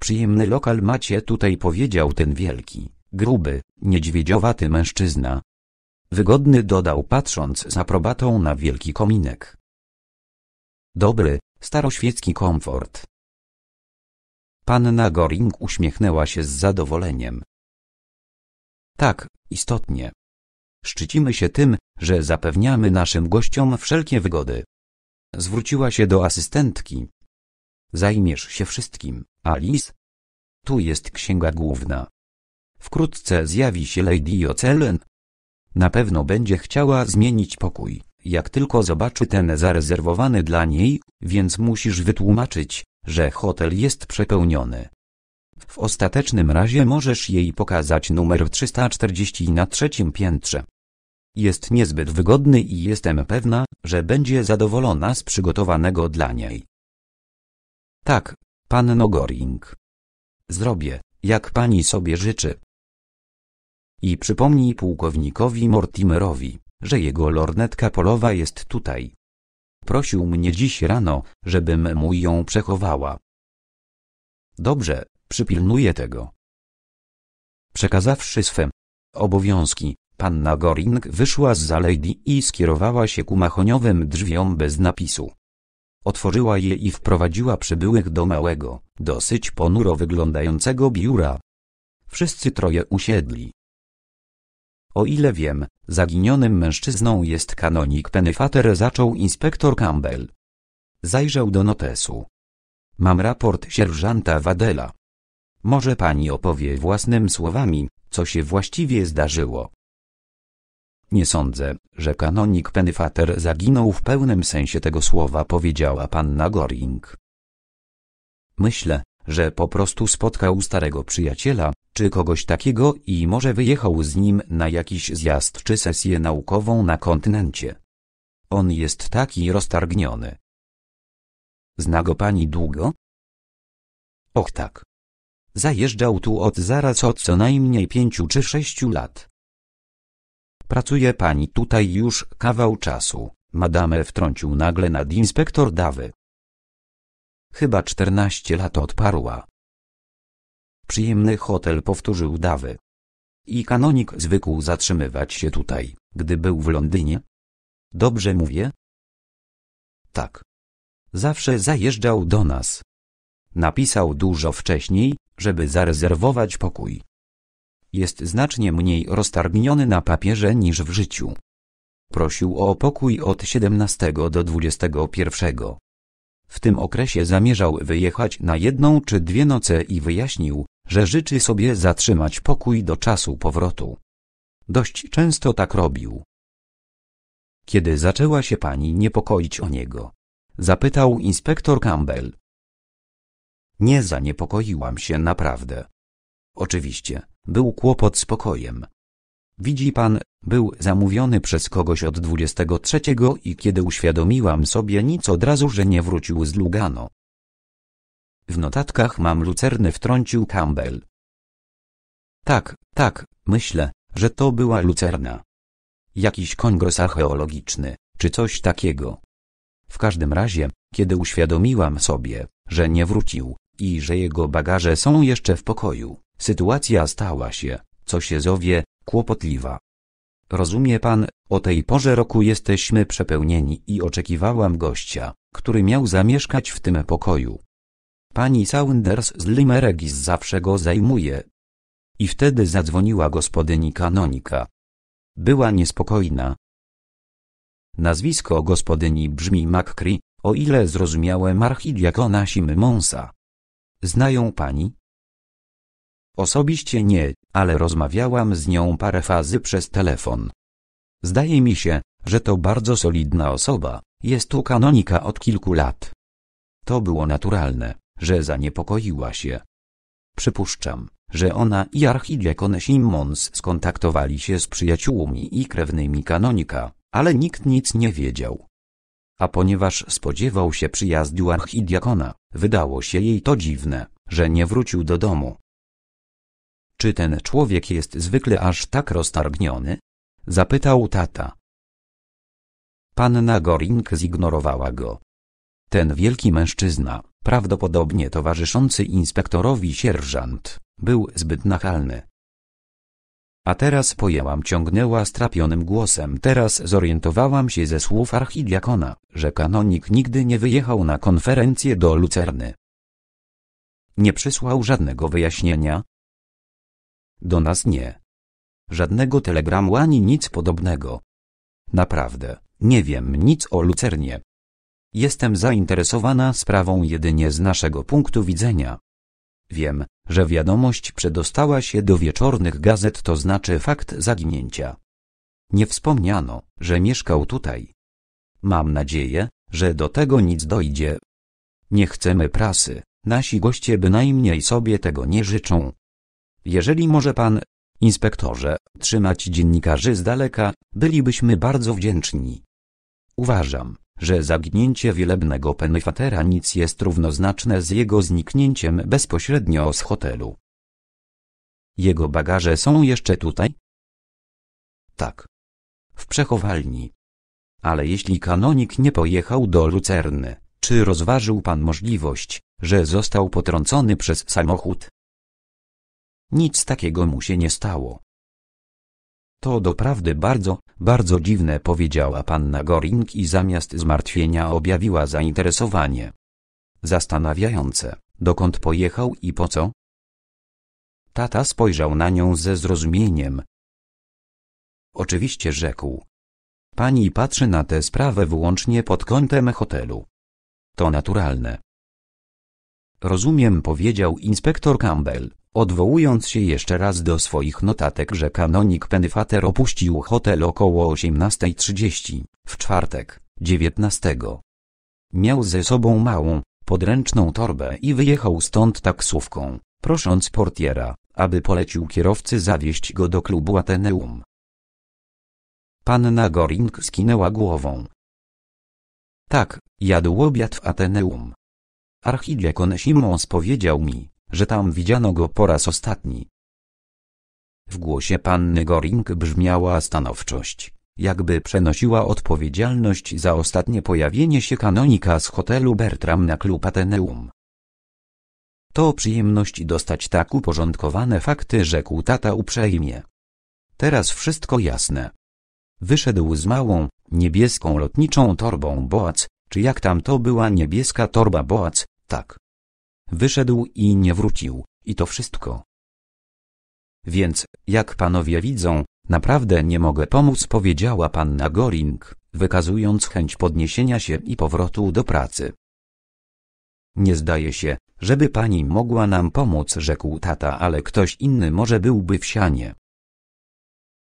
Przyjemny lokal macie tutaj powiedział ten wielki, gruby, niedźwiedziowaty mężczyzna. Wygodny dodał patrząc z aprobatą na wielki kominek. Dobry, staroświecki komfort. Panna Goring uśmiechnęła się z zadowoleniem. Tak, istotnie. Szczycimy się tym, że zapewniamy naszym gościom wszelkie wygody. Zwróciła się do asystentki. Zajmiesz się wszystkim, Alice? Tu jest księga główna. Wkrótce zjawi się Lady Ocelen. Na pewno będzie chciała zmienić pokój, jak tylko zobaczy ten zarezerwowany dla niej, więc musisz wytłumaczyć, że hotel jest przepełniony. W ostatecznym razie możesz jej pokazać numer 340 na trzecim piętrze. Jest niezbyt wygodny i jestem pewna, że będzie zadowolona z przygotowanego dla niej. Tak, panno Goring. Zrobię, jak pani sobie życzy. I przypomnij pułkownikowi Mortimerowi, że jego lornetka polowa jest tutaj. Prosił mnie dziś rano, żebym mu ją przechowała. Dobrze, przypilnuję tego. Przekazawszy swe obowiązki, Panna Goring wyszła z zalejdi i skierowała się ku mahoniowym drzwiom bez napisu. Otworzyła je i wprowadziła przybyłych do małego, dosyć ponuro wyglądającego biura. Wszyscy troje usiedli. O ile wiem, zaginionym mężczyzną jest kanonik Pennefater zaczął inspektor Campbell. Zajrzał do notesu. Mam raport sierżanta Wadela. Może pani opowie własnym słowami, co się właściwie zdarzyło. Nie sądzę, że kanonik Pennyfater zaginął w pełnym sensie tego słowa powiedziała panna Goring. Myślę, że po prostu spotkał starego przyjaciela, czy kogoś takiego i może wyjechał z nim na jakiś zjazd czy sesję naukową na kontynencie. On jest taki roztargniony. Zna go pani długo? Och tak. Zajeżdżał tu od zaraz od co najmniej pięciu czy sześciu lat. Pracuje pani tutaj już kawał czasu, madame wtrącił nagle nadinspektor Dawy. Chyba czternaście lat odparła. Przyjemny hotel powtórzył Dawy. I kanonik zwykł zatrzymywać się tutaj, gdy był w Londynie? Dobrze mówię? Tak. Zawsze zajeżdżał do nas. Napisał dużo wcześniej, żeby zarezerwować pokój jest znacznie mniej roztargniony na papierze niż w życiu. Prosił o pokój od 17 do 21. W tym okresie zamierzał wyjechać na jedną czy dwie noce i wyjaśnił, że życzy sobie zatrzymać pokój do czasu powrotu. Dość często tak robił. Kiedy zaczęła się pani niepokoić o niego? Zapytał inspektor Campbell. Nie zaniepokoiłam się naprawdę. Oczywiście, był kłopot z pokojem. Widzi pan, był zamówiony przez kogoś od 23 i kiedy uświadomiłam sobie nic od razu, że nie wrócił z Lugano. W notatkach mam lucerny wtrącił Campbell. Tak, tak, myślę, że to była lucerna. Jakiś kongres archeologiczny, czy coś takiego. W każdym razie, kiedy uświadomiłam sobie, że nie wrócił i że jego bagaże są jeszcze w pokoju, Sytuacja stała się, co się zowie, kłopotliwa. Rozumie pan, o tej porze roku jesteśmy przepełnieni i oczekiwałam gościa, który miał zamieszkać w tym pokoju. Pani Saunders z Limeregis zawsze go zajmuje. I wtedy zadzwoniła gospodyni kanonika. Była niespokojna. Nazwisko gospodyni brzmi McCree, o ile zrozumiałem archidiakona Simmonsa. Znają pani? Osobiście nie, ale rozmawiałam z nią parę fazy przez telefon. Zdaje mi się, że to bardzo solidna osoba, jest u kanonika od kilku lat. To było naturalne, że zaniepokoiła się. Przypuszczam, że ona i archidiakon Simmons skontaktowali się z przyjaciółmi i krewnymi kanonika, ale nikt nic nie wiedział. A ponieważ spodziewał się przyjazdu archidiakona, wydało się jej to dziwne, że nie wrócił do domu. Czy ten człowiek jest zwykle aż tak roztargniony? Zapytał tata. Panna Goring zignorowała go. Ten wielki mężczyzna, prawdopodobnie towarzyszący inspektorowi sierżant, był zbyt nachalny. A teraz pojęłam ciągnęła strapionym głosem. Teraz zorientowałam się ze słów archidiakona, że kanonik nigdy nie wyjechał na konferencję do Lucerny. Nie przysłał żadnego wyjaśnienia, do nas nie. Żadnego telegramu ani nic podobnego. Naprawdę, nie wiem nic o lucernie. Jestem zainteresowana sprawą jedynie z naszego punktu widzenia. Wiem, że wiadomość przedostała się do wieczornych gazet, to znaczy fakt zaginięcia. Nie wspomniano, że mieszkał tutaj. Mam nadzieję, że do tego nic dojdzie. Nie chcemy prasy, nasi goście bynajmniej sobie tego nie życzą. Jeżeli może pan, inspektorze, trzymać dziennikarzy z daleka, bylibyśmy bardzo wdzięczni. Uważam, że zaginięcie wielebnego penfatera nic jest równoznaczne z jego zniknięciem bezpośrednio z hotelu. Jego bagaże są jeszcze tutaj? Tak. W przechowalni. Ale jeśli kanonik nie pojechał do Lucerny, czy rozważył pan możliwość, że został potrącony przez samochód? Nic takiego mu się nie stało. To doprawdy bardzo, bardzo dziwne powiedziała panna Goring i zamiast zmartwienia objawiła zainteresowanie. Zastanawiające, dokąd pojechał i po co? Tata spojrzał na nią ze zrozumieniem. Oczywiście rzekł. Pani patrzy na tę sprawę wyłącznie pod kątem hotelu. To naturalne. Rozumiem powiedział inspektor Campbell. Odwołując się jeszcze raz do swoich notatek, że kanonik Penfater opuścił hotel około 18.30, w czwartek, 19. Miał ze sobą małą, podręczną torbę i wyjechał stąd taksówką, prosząc portiera, aby polecił kierowcy zawieźć go do klubu Ateneum. Panna Goring skinęła głową. Tak, jadł obiad w Ateneum. Archidiakon Simons powiedział mi, że tam widziano go po raz ostatni. W głosie panny Goring brzmiała stanowczość, jakby przenosiła odpowiedzialność za ostatnie pojawienie się kanonika z hotelu Bertram na klub Ateneum. To przyjemność dostać tak uporządkowane fakty, rzekł tata uprzejmie. Teraz wszystko jasne. Wyszedł z małą, niebieską lotniczą torbą Boac, czy jak tam to była niebieska torba Boac, tak. Wyszedł i nie wrócił, i to wszystko. Więc, jak panowie widzą, naprawdę nie mogę pomóc powiedziała panna Goring, wykazując chęć podniesienia się i powrotu do pracy. Nie zdaje się, żeby pani mogła nam pomóc rzekł tata, ale ktoś inny może byłby w sianie.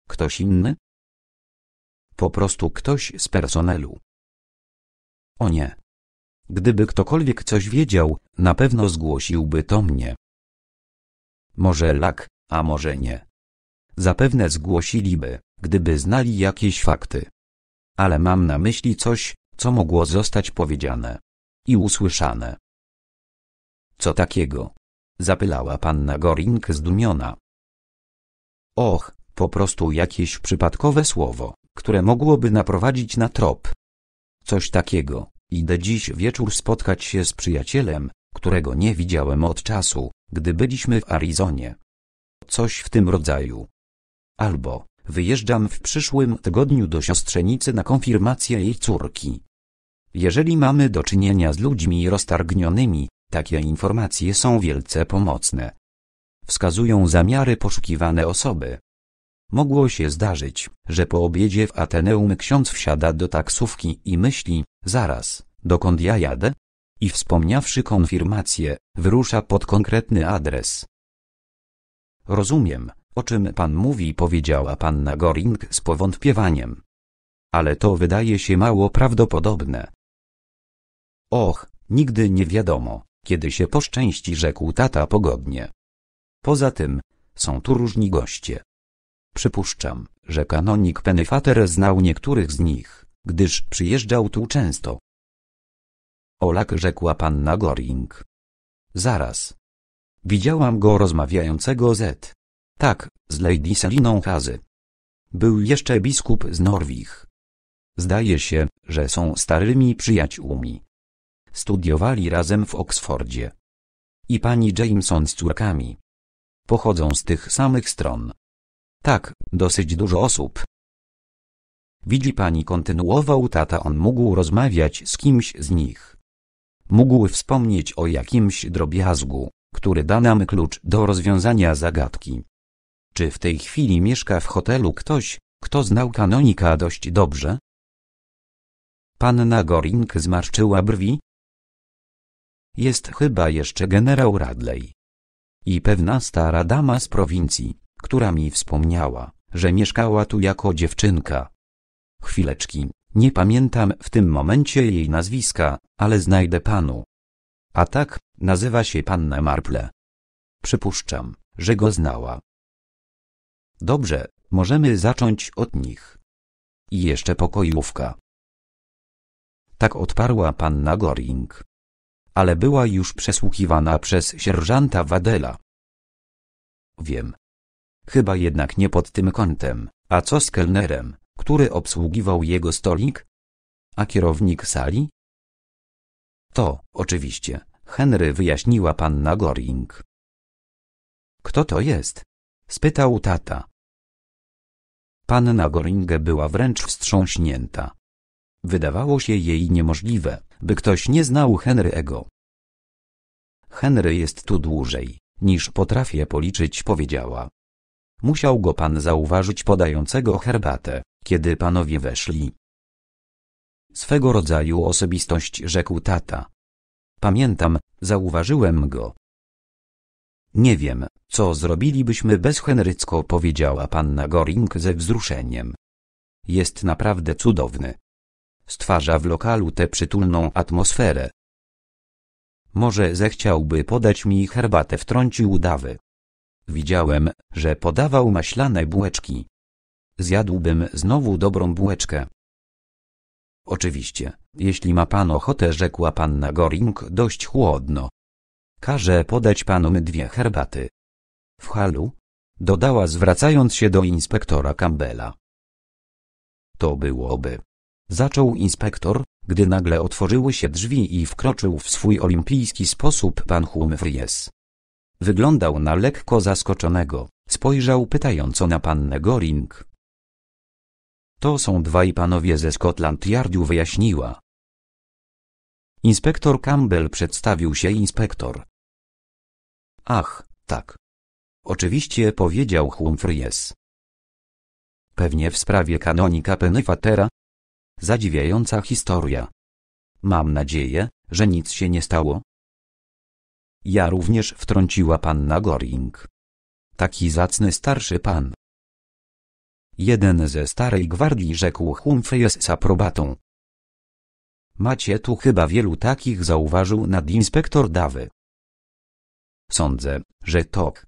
Ktoś inny? Po prostu ktoś z personelu. O nie, Gdyby ktokolwiek coś wiedział, na pewno zgłosiłby to mnie. Może lak, a może nie. Zapewne zgłosiliby, gdyby znali jakieś fakty. Ale mam na myśli coś, co mogło zostać powiedziane i usłyszane. Co takiego? Zapylała panna Gorink zdumiona. Och, po prostu jakieś przypadkowe słowo, które mogłoby naprowadzić na trop. Coś takiego, Idę dziś wieczór spotkać się z przyjacielem, którego nie widziałem od czasu, gdy byliśmy w Arizonie. Coś w tym rodzaju. Albo, wyjeżdżam w przyszłym tygodniu do siostrzenicy na konfirmację jej córki. Jeżeli mamy do czynienia z ludźmi roztargnionymi, takie informacje są wielce pomocne. Wskazują zamiary poszukiwane osoby. Mogło się zdarzyć, że po obiedzie w Ateneum ksiądz wsiada do taksówki i myśli, zaraz, dokąd ja jadę? I wspomniawszy konfirmację, wyrusza pod konkretny adres. Rozumiem, o czym pan mówi powiedziała panna Goring z powątpiewaniem. Ale to wydaje się mało prawdopodobne. Och, nigdy nie wiadomo, kiedy się poszczęści rzekł tata pogodnie. Poza tym, są tu różni goście. Przypuszczam, że kanonik Pennefater znał niektórych z nich, gdyż przyjeżdżał tu często. Olak rzekła panna Goring. Zaraz. Widziałam go rozmawiającego z. Tak, z Lady Seliną Hazy. Był jeszcze biskup z Norwich. Zdaje się, że są starymi przyjaciółmi. Studiowali razem w Oksfordzie. I pani Jameson z córkami. Pochodzą z tych samych stron. Tak, dosyć dużo osób. Widzi pani, kontynuował tata, on mógł rozmawiać z kimś z nich. Mógł wspomnieć o jakimś drobiazgu, który da nam klucz do rozwiązania zagadki. Czy w tej chwili mieszka w hotelu ktoś, kto znał kanonika dość dobrze? Panna Goring zmarszczyła brwi. Jest chyba jeszcze generał Radley. I pewna stara dama z prowincji która mi wspomniała, że mieszkała tu jako dziewczynka. Chwileczki, nie pamiętam w tym momencie jej nazwiska, ale znajdę panu. A tak, nazywa się panna Marple. Przypuszczam, że go znała. Dobrze, możemy zacząć od nich. I jeszcze pokojówka. Tak odparła panna Goring. Ale była już przesłuchiwana przez sierżanta Wadela. Wiem, Chyba jednak nie pod tym kątem, a co z kelnerem, który obsługiwał jego stolik? A kierownik sali? To, oczywiście, Henry wyjaśniła panna Goring. Kto to jest? spytał tata. Panna Goringe była wręcz wstrząśnięta. Wydawało się jej niemożliwe, by ktoś nie znał Henry'ego. Henry jest tu dłużej, niż potrafię policzyć powiedziała. Musiał go pan zauważyć podającego herbatę, kiedy panowie weszli. Swego rodzaju osobistość rzekł tata. Pamiętam, zauważyłem go. Nie wiem, co zrobilibyśmy bez Henrycko powiedziała panna Goring ze wzruszeniem. Jest naprawdę cudowny. Stwarza w lokalu tę przytulną atmosferę. Może zechciałby podać mi herbatę wtrącił Dawy. Widziałem, że podawał maślane bułeczki. Zjadłbym znowu dobrą bułeczkę. Oczywiście, jeśli ma pan ochotę, rzekła panna Goring dość chłodno. Każę podać panu dwie herbaty. W halu? Dodała zwracając się do inspektora Campbella. To byłoby. Zaczął inspektor, gdy nagle otworzyły się drzwi i wkroczył w swój olimpijski sposób pan Humphreys. Wyglądał na lekko zaskoczonego. Spojrzał pytająco na pannę Goring. To są dwaj panowie ze Scotland Yardu wyjaśniła. Inspektor Campbell przedstawił się inspektor. Ach, tak. Oczywiście powiedział Humphreys. Pewnie w sprawie kanonika Pennefatera? Zadziwiająca historia. Mam nadzieję, że nic się nie stało. Ja również wtrąciła panna Goring. Taki zacny starszy pan. Jeden ze starej gwardii rzekł Humphreys z aprobatą. Macie tu chyba wielu takich zauważył nadinspektor Dawy. Sądzę, że tok.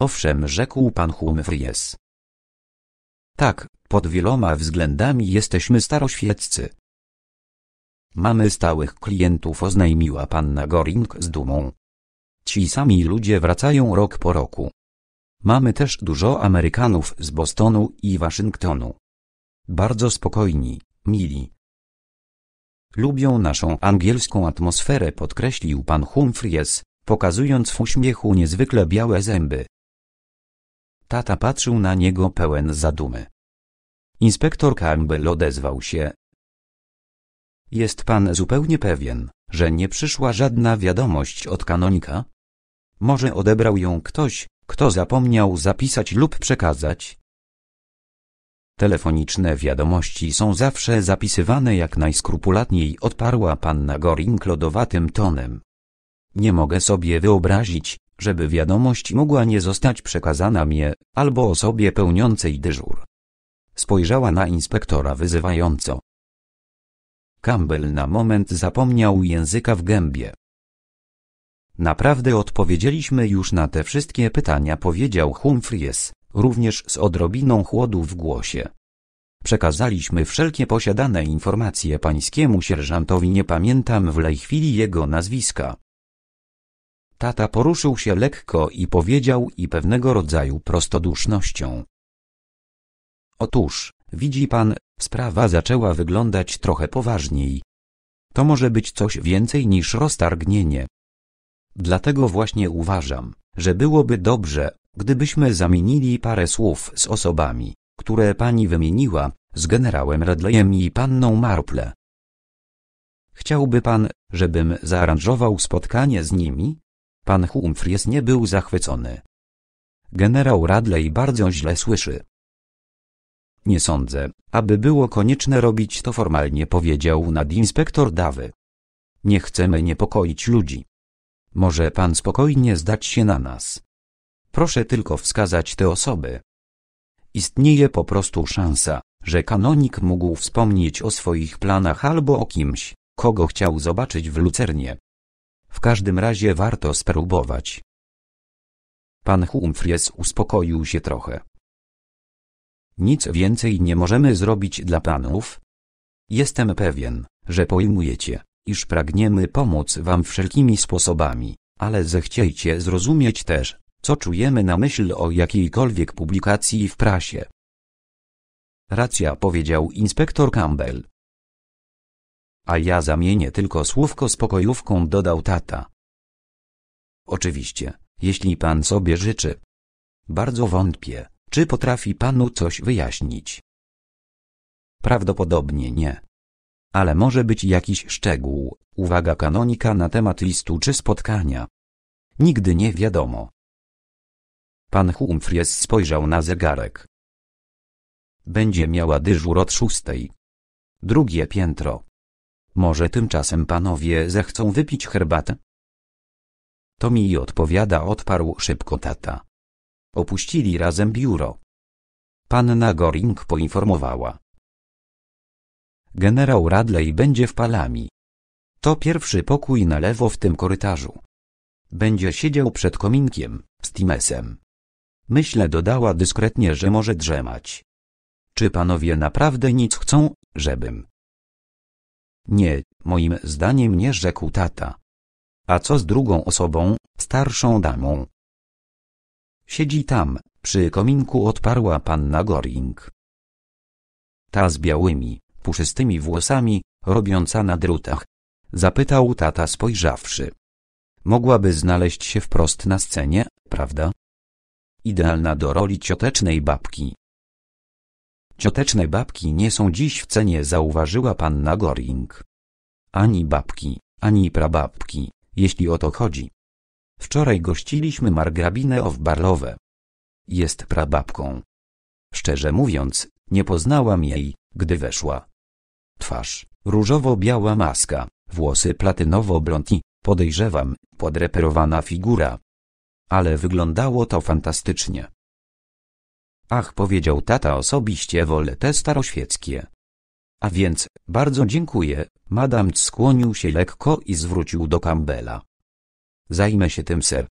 Owszem rzekł pan Humphreys. Tak, pod wieloma względami jesteśmy staroświeccy. Mamy stałych klientów oznajmiła panna Goring z dumą. Ci sami ludzie wracają rok po roku. Mamy też dużo Amerykanów z Bostonu i Waszyngtonu. Bardzo spokojni, mili. Lubią naszą angielską atmosferę podkreślił pan Humphries, pokazując w uśmiechu niezwykle białe zęby. Tata patrzył na niego pełen zadumy. Inspektor Campbell odezwał się. Jest pan zupełnie pewien, że nie przyszła żadna wiadomość od kanonika? Może odebrał ją ktoś, kto zapomniał zapisać lub przekazać. Telefoniczne wiadomości są zawsze zapisywane jak najskrupulatniej odparła panna Goring klodowatym tonem. Nie mogę sobie wyobrazić, żeby wiadomość mogła nie zostać przekazana mnie, albo osobie pełniącej dyżur. Spojrzała na inspektora wyzywająco. Campbell na moment zapomniał języka w gębie. Naprawdę odpowiedzieliśmy już na te wszystkie pytania powiedział Humphries, również z odrobiną chłodu w głosie. Przekazaliśmy wszelkie posiadane informacje pańskiemu sierżantowi nie pamiętam w lej chwili jego nazwiska. Tata poruszył się lekko i powiedział i pewnego rodzaju prostodusznością. Otóż, widzi pan, sprawa zaczęła wyglądać trochę poważniej. To może być coś więcej niż roztargnienie. Dlatego właśnie uważam, że byłoby dobrze, gdybyśmy zamienili parę słów z osobami, które pani wymieniła, z generałem Redleyem i panną Marple. Chciałby pan, żebym zaaranżował spotkanie z nimi? Pan Humphries nie był zachwycony. Generał Radley bardzo źle słyszy. Nie sądzę, aby było konieczne robić to formalnie powiedział nadinspektor Dawy. Nie chcemy niepokoić ludzi. Może pan spokojnie zdać się na nas. Proszę tylko wskazać te osoby. Istnieje po prostu szansa, że kanonik mógł wspomnieć o swoich planach albo o kimś, kogo chciał zobaczyć w lucernie. W każdym razie warto spróbować. Pan Humphries uspokoił się trochę. Nic więcej nie możemy zrobić dla panów. Jestem pewien, że pojmujecie iż pragniemy pomóc Wam wszelkimi sposobami, ale zechciejcie zrozumieć też, co czujemy na myśl o jakiejkolwiek publikacji w prasie. Racja powiedział inspektor Campbell. A ja zamienię tylko słówko z pokojówką dodał tata. Oczywiście, jeśli pan sobie życzy. Bardzo wątpię, czy potrafi panu coś wyjaśnić. Prawdopodobnie nie ale może być jakiś szczegół, uwaga kanonika na temat listu czy spotkania. Nigdy nie wiadomo. Pan Humphries spojrzał na zegarek. Będzie miała dyżur od szóstej. Drugie piętro. Może tymczasem panowie zechcą wypić herbatę? To mi odpowiada odparł szybko tata. Opuścili razem biuro. Panna Goring poinformowała. Generał Radley będzie w palami. To pierwszy pokój na lewo w tym korytarzu. Będzie siedział przed kominkiem, z Timesem. Myślę dodała dyskretnie, że może drzemać. Czy panowie naprawdę nic chcą, żebym? Nie, moim zdaniem nie rzekł tata. A co z drugą osobą, starszą damą? Siedzi tam, przy kominku odparła panna Goring. Ta z białymi, puszystymi włosami, robiąca na drutach? Zapytał tata spojrzawszy. Mogłaby znaleźć się wprost na scenie, prawda? Idealna do roli ciotecznej babki. Cioteczne babki nie są dziś w cenie zauważyła panna Goring. Ani babki, ani prababki, jeśli o to chodzi. Wczoraj gościliśmy margrabinę of Barlowe. Jest prababką. Szczerze mówiąc, nie poznałam jej, gdy weszła. Twarz, różowo-biała maska, włosy platynowo-blond podejrzewam, podreperowana figura. Ale wyglądało to fantastycznie. Ach, powiedział tata osobiście wolę te staroświeckie. A więc, bardzo dziękuję, madam skłonił się lekko i zwrócił do Campbella. Zajmę się tym, ser.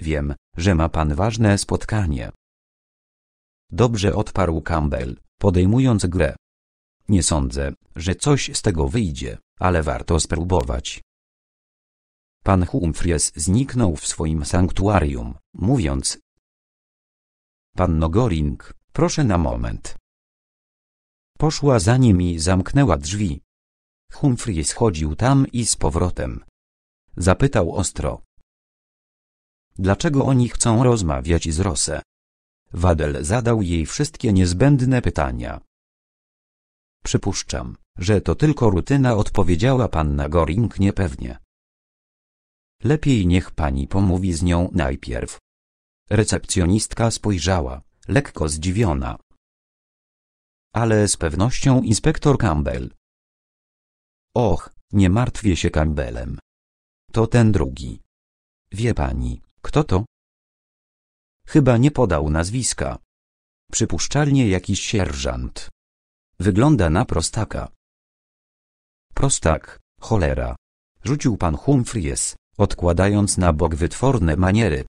Wiem, że ma pan ważne spotkanie. Dobrze odparł Campbell, podejmując grę. Nie sądzę, że coś z tego wyjdzie, ale warto spróbować. Pan Humphries zniknął w swoim sanktuarium, mówiąc Panno Goring, proszę na moment. Poszła za nim i zamknęła drzwi. Humphries chodził tam i z powrotem. Zapytał ostro. Dlaczego oni chcą rozmawiać z Rosę? Wadel zadał jej wszystkie niezbędne pytania. Przypuszczam, że to tylko rutyna odpowiedziała panna Goring niepewnie. Lepiej niech pani pomówi z nią najpierw. Recepcjonistka spojrzała, lekko zdziwiona. Ale z pewnością inspektor Campbell. Och, nie martwię się Campbellem. To ten drugi. Wie pani, kto to? Chyba nie podał nazwiska. Przypuszczalnie jakiś sierżant. Wygląda na prostaka. Prostak, cholera. Rzucił pan Humphries, odkładając na bok wytworne maniery.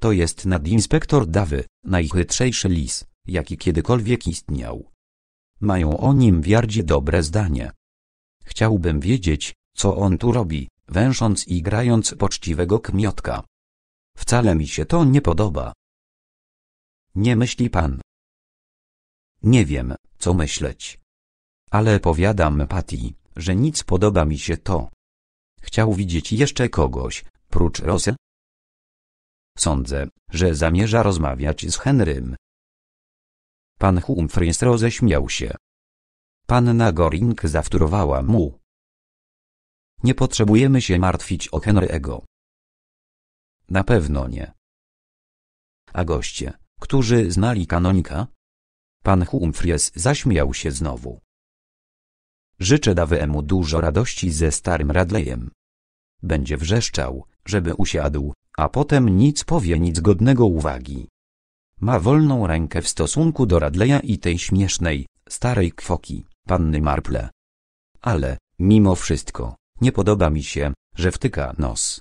To jest nadinspektor Dawy, najchytrzejszy lis, jaki kiedykolwiek istniał. Mają o nim wiardzie dobre zdanie. Chciałbym wiedzieć, co on tu robi, węsząc i grając poczciwego kmiotka. Wcale mi się to nie podoba. Nie myśli pan. Nie wiem, co myśleć. Ale powiadam Patty, że nic podoba mi się to. Chciał widzieć jeszcze kogoś, prócz Rose? Sądzę, że zamierza rozmawiać z Henrym. Pan Humphries roześmiał się. Panna Goring zawtórowała mu. Nie potrzebujemy się martwić o Henry'ego. Na pewno nie. A goście, którzy znali kanonika, Pan Humphries zaśmiał się znowu. Życzę Dawemu dużo radości ze starym Radlejem. Będzie wrzeszczał, żeby usiadł, a potem nic powie nic godnego uwagi. Ma wolną rękę w stosunku do Radleja i tej śmiesznej, starej kwoki, panny Marple. Ale, mimo wszystko, nie podoba mi się, że wtyka nos.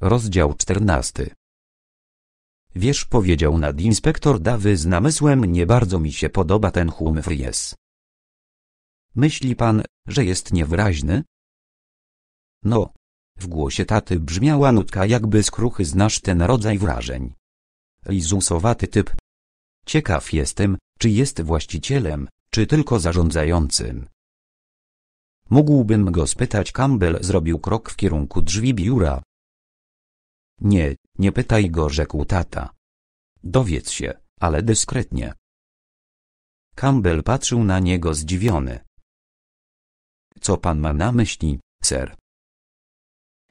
Rozdział 14 Wiesz powiedział nadinspektor Dawy z namysłem nie bardzo mi się podoba ten humor Myśli pan, że jest niewyraźny? No. W głosie taty brzmiała nutka jakby skruchy znasz ten rodzaj wrażeń. Lizusowaty typ. Ciekaw jestem, czy jest właścicielem, czy tylko zarządzającym. Mógłbym go spytać Campbell zrobił krok w kierunku drzwi biura, nie, nie pytaj go, rzekł tata. Dowiedz się, ale dyskretnie. Campbell patrzył na niego zdziwiony. Co pan ma na myśli, ser?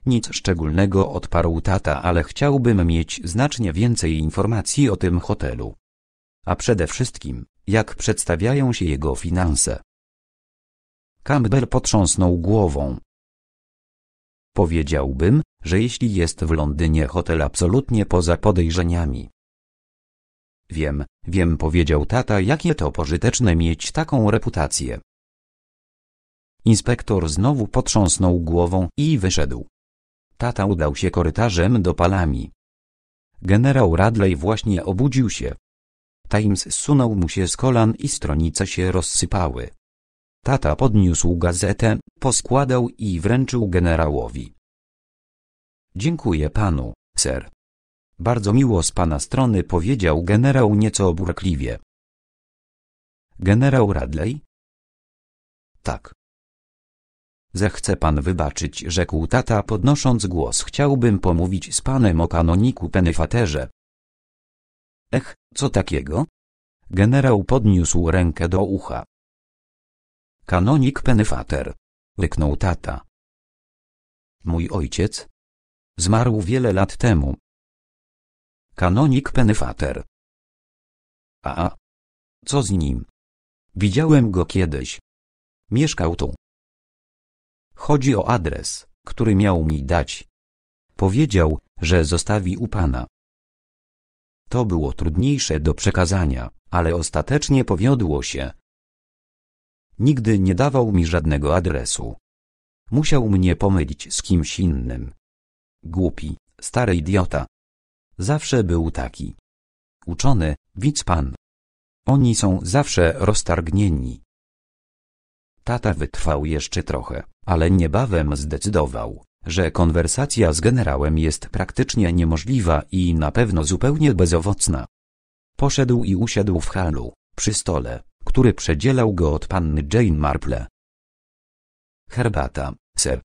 Nic szczególnego odparł tata, ale chciałbym mieć znacznie więcej informacji o tym hotelu. A przede wszystkim, jak przedstawiają się jego finanse. Campbell potrząsnął głową. Powiedziałbym, że jeśli jest w Londynie hotel absolutnie poza podejrzeniami. Wiem, wiem powiedział tata jakie to pożyteczne mieć taką reputację. Inspektor znowu potrząsnął głową i wyszedł. Tata udał się korytarzem do palami. Generał Radley właśnie obudził się. Times zsunął mu się z kolan i stronice się rozsypały. Tata podniósł gazetę, poskładał i wręczył generałowi. Dziękuję panu, ser. Bardzo miło z pana strony powiedział generał nieco oburkliwie. Generał Radley? Tak. Zechce pan wybaczyć, rzekł tata podnosząc głos. Chciałbym pomówić z panem o kanoniku Pennefaterze. Ech, co takiego? Generał podniósł rękę do ucha. Kanonik Pennefater. Ryknął tata. Mój ojciec, Zmarł wiele lat temu. Kanonik Pennyfater. A. Co z nim? Widziałem go kiedyś. Mieszkał tu. Chodzi o adres, który miał mi dać. Powiedział, że zostawi u pana. To było trudniejsze do przekazania, ale ostatecznie powiodło się. Nigdy nie dawał mi żadnego adresu. Musiał mnie pomylić z kimś innym. Głupi, stary idiota. Zawsze był taki. Uczony, widz pan. Oni są zawsze roztargnieni. Tata wytrwał jeszcze trochę, ale niebawem zdecydował, że konwersacja z generałem jest praktycznie niemożliwa i na pewno zupełnie bezowocna. Poszedł i usiadł w halu, przy stole, który przedzielał go od panny Jane Marple. Herbata, sir.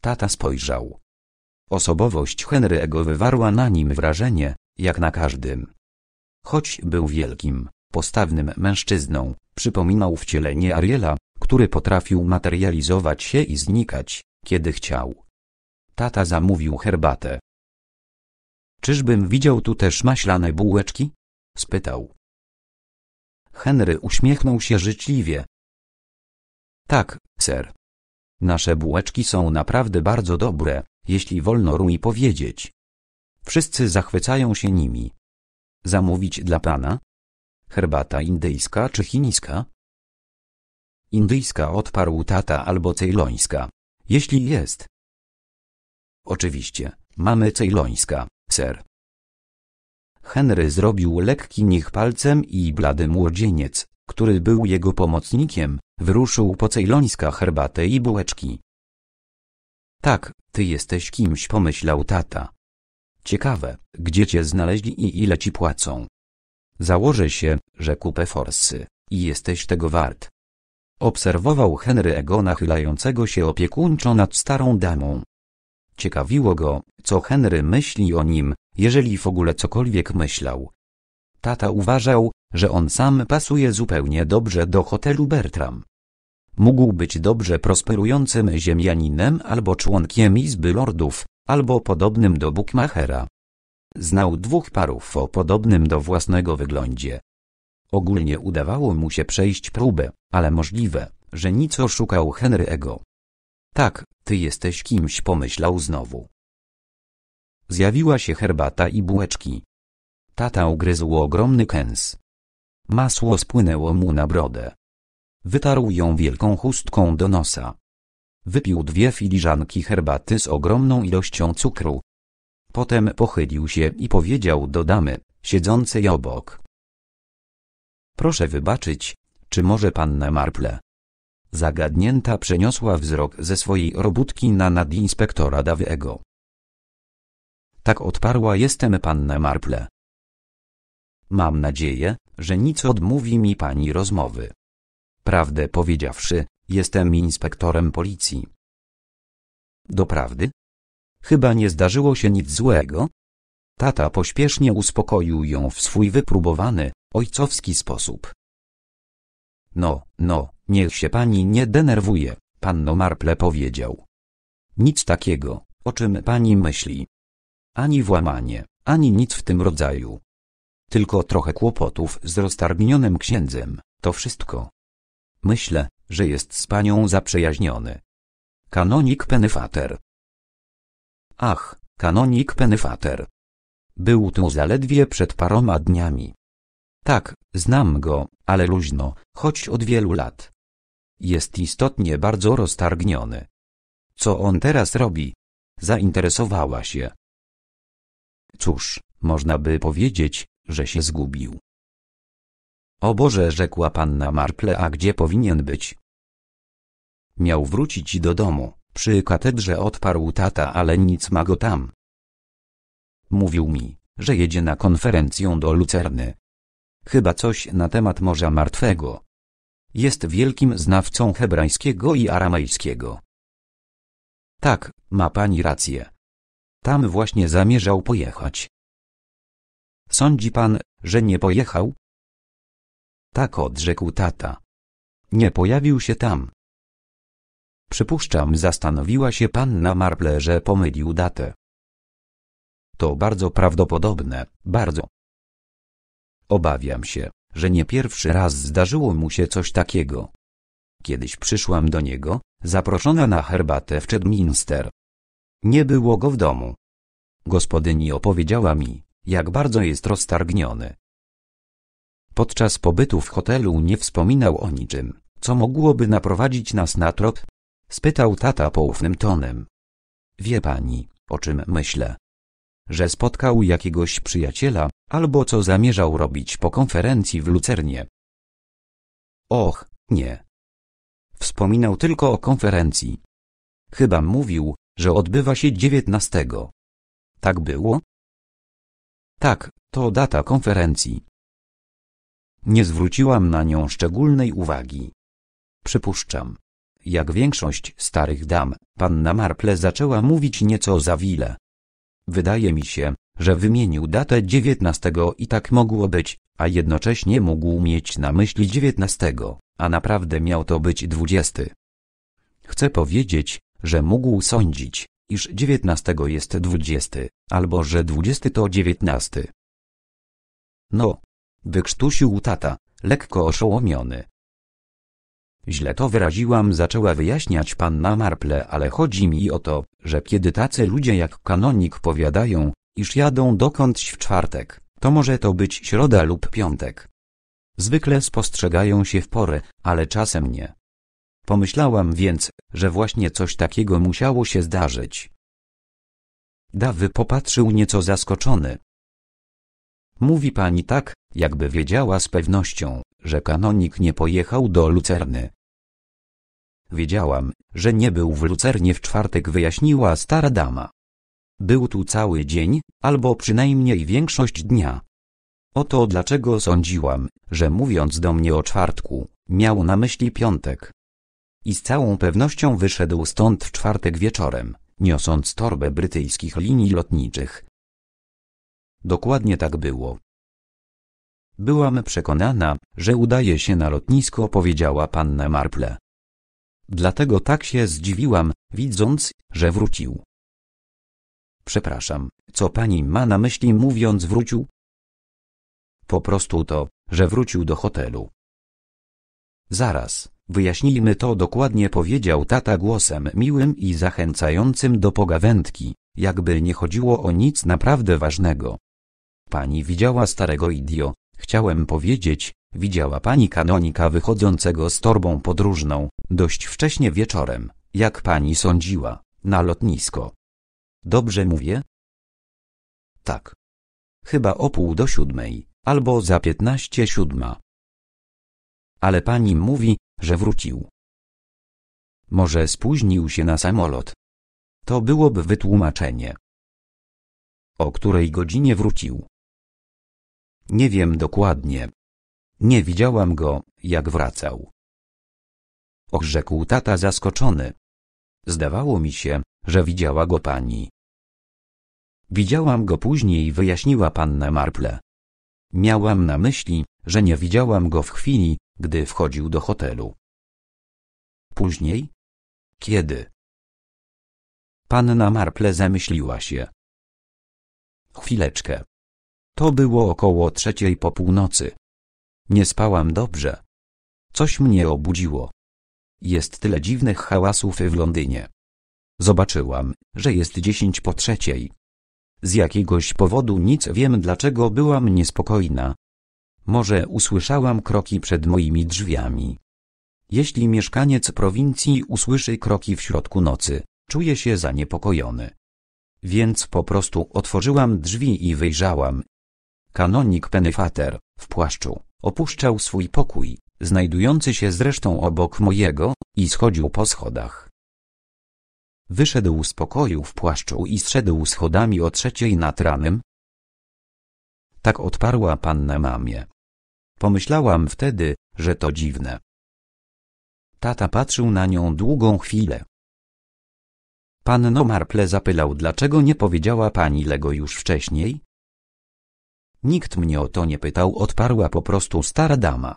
Tata spojrzał, Osobowość Henry'ego wywarła na nim wrażenie, jak na każdym. Choć był wielkim, postawnym mężczyzną, przypominał wcielenie Ariela, który potrafił materializować się i znikać, kiedy chciał. Tata zamówił herbatę. Czyżbym widział tu też maślane bułeczki? spytał. Henry uśmiechnął się życzliwie. Tak, ser. Nasze bułeczki są naprawdę bardzo dobre jeśli wolno Rui powiedzieć. Wszyscy zachwycają się nimi. Zamówić dla pana? Herbata indyjska czy chińska? Indyjska odparł tata albo cejlońska. Jeśli jest. Oczywiście, mamy cejlońska, ser. Henry zrobił lekki nich palcem i blady młodzieniec, który był jego pomocnikiem, wyruszył po cejlońska herbatę i bułeczki. Tak, ty jesteś kimś, pomyślał tata. Ciekawe, gdzie cię znaleźli i ile ci płacą. Założę się, rzekł Peforsy, i jesteś tego wart. Obserwował Henry'ego nachylającego się opiekuńczo nad starą damą. Ciekawiło go, co Henry myśli o nim, jeżeli w ogóle cokolwiek myślał. Tata uważał, że on sam pasuje zupełnie dobrze do hotelu Bertram. Mógł być dobrze prosperującym ziemianinem albo członkiem Izby Lordów, albo podobnym do Bukmachera. Znał dwóch parów o podobnym do własnego wyglądzie. Ogólnie udawało mu się przejść próbę, ale możliwe, że nic oszukał Henry'ego. Tak, ty jesteś kimś pomyślał znowu. Zjawiła się herbata i bułeczki. Tata ugryzł ogromny kęs. Masło spłynęło mu na brodę. Wytarł ją wielką chustką do nosa. Wypił dwie filiżanki herbaty z ogromną ilością cukru. Potem pochylił się i powiedział do damy, siedzącej obok. Proszę wybaczyć, czy może panna Marple? Zagadnięta przeniosła wzrok ze swojej robótki na nadinspektora Dawiego. Tak odparła jestem pannę Marple. Mam nadzieję, że nic odmówi mi pani rozmowy. Prawdę powiedziawszy, jestem inspektorem policji. Doprawdy? Chyba nie zdarzyło się nic złego? Tata pośpiesznie uspokoił ją w swój wypróbowany, ojcowski sposób. No, no, niech się pani nie denerwuje, panno Marple powiedział. Nic takiego, o czym pani myśli. Ani włamanie, ani nic w tym rodzaju. Tylko trochę kłopotów z roztargnionym księdzem, to wszystko. Myślę, że jest z panią zaprzyjaźniony. Kanonik Pennyfater. Ach, kanonik Pennyfater. Był tu zaledwie przed paroma dniami. Tak, znam go, ale luźno, choć od wielu lat. Jest istotnie bardzo roztargniony. Co on teraz robi? Zainteresowała się. Cóż, można by powiedzieć, że się zgubił. O Boże rzekła panna Marple a gdzie powinien być? Miał wrócić do domu, przy katedrze odparł tata ale nic ma go tam. Mówił mi, że jedzie na konferencję do Lucerny. Chyba coś na temat Morza Martwego. Jest wielkim znawcą hebrajskiego i aramejskiego. Tak, ma pani rację. Tam właśnie zamierzał pojechać. Sądzi pan, że nie pojechał? Tak odrzekł tata. Nie pojawił się tam. Przypuszczam, zastanowiła się panna Marple, że pomylił datę. To bardzo prawdopodobne, bardzo. Obawiam się, że nie pierwszy raz zdarzyło mu się coś takiego. Kiedyś przyszłam do niego, zaproszona na herbatę w Chedminster. Nie było go w domu. Gospodyni opowiedziała mi, jak bardzo jest roztargniony, Podczas pobytu w hotelu nie wspominał o niczym, co mogłoby naprowadzić nas na trop? Spytał tata poufnym tonem. Wie pani, o czym myślę? Że spotkał jakiegoś przyjaciela, albo co zamierzał robić po konferencji w Lucernie. Och, nie. Wspominał tylko o konferencji. Chyba mówił, że odbywa się 19. Tak było? Tak, to data konferencji. Nie zwróciłam na nią szczególnej uwagi. Przypuszczam. Jak większość starych dam, panna Marple zaczęła mówić nieco za wile. Wydaje mi się, że wymienił datę dziewiętnastego i tak mogło być, a jednocześnie mógł mieć na myśli dziewiętnastego, a naprawdę miał to być dwudziesty. Chcę powiedzieć, że mógł sądzić, iż dziewiętnastego jest dwudziesty, albo że dwudziesty to dziewiętnasty. No, Wykrztusił tata, lekko oszołomiony. Źle to wyraziłam zaczęła wyjaśniać panna Marple, ale chodzi mi o to, że kiedy tacy ludzie jak kanonik powiadają, iż jadą dokądś w czwartek, to może to być środa lub piątek. Zwykle spostrzegają się w porę, ale czasem nie. Pomyślałam więc, że właśnie coś takiego musiało się zdarzyć. Dawy popatrzył nieco zaskoczony. Mówi pani tak, jakby wiedziała z pewnością, że kanonik nie pojechał do Lucerny. Wiedziałam, że nie był w Lucernie w czwartek wyjaśniła stara dama. Był tu cały dzień, albo przynajmniej większość dnia. Oto dlaczego sądziłam, że mówiąc do mnie o czwartku, miał na myśli piątek. I z całą pewnością wyszedł stąd w czwartek wieczorem, niosąc torbę brytyjskich linii lotniczych, Dokładnie tak było. Byłam przekonana, że udaje się na lotnisko, powiedziała panna Marple. Dlatego tak się zdziwiłam, widząc, że wrócił. Przepraszam, co pani ma na myśli mówiąc wrócił? Po prostu to, że wrócił do hotelu. Zaraz, wyjaśnijmy to dokładnie powiedział tata głosem miłym i zachęcającym do pogawędki, jakby nie chodziło o nic naprawdę ważnego pani widziała starego idio, chciałem powiedzieć, widziała pani kanonika wychodzącego z torbą podróżną, dość wcześnie wieczorem, jak pani sądziła, na lotnisko. Dobrze mówię? Tak. Chyba o pół do siódmej, albo za piętnaście siódma. Ale pani mówi, że wrócił. Może spóźnił się na samolot. To byłoby wytłumaczenie. O której godzinie wrócił? Nie wiem dokładnie. Nie widziałam go, jak wracał. Orzekł tata zaskoczony. Zdawało mi się, że widziała go pani. Widziałam go później, wyjaśniła panna Marple. Miałam na myśli, że nie widziałam go w chwili, gdy wchodził do hotelu. Później? Kiedy? Panna Marple zamyśliła się. Chwileczkę. To było około trzeciej po północy. Nie spałam dobrze. Coś mnie obudziło. Jest tyle dziwnych hałasów w Londynie. Zobaczyłam, że jest dziesięć po trzeciej. Z jakiegoś powodu nic wiem dlaczego byłam niespokojna. Może usłyszałam kroki przed moimi drzwiami. Jeśli mieszkaniec prowincji usłyszy kroki w środku nocy, czuje się zaniepokojony. Więc po prostu otworzyłam drzwi i wyjrzałam, Kanonik Penefater, w płaszczu, opuszczał swój pokój, znajdujący się zresztą obok mojego, i schodził po schodach. Wyszedł z pokoju w płaszczu i zszedł schodami o trzeciej nad ranem. Tak odparła panna mamie. Pomyślałam wtedy, że to dziwne. Tata patrzył na nią długą chwilę. Panno Marple zapylał dlaczego nie powiedziała pani Lego już wcześniej? Nikt mnie o to nie pytał, odparła po prostu stara dama.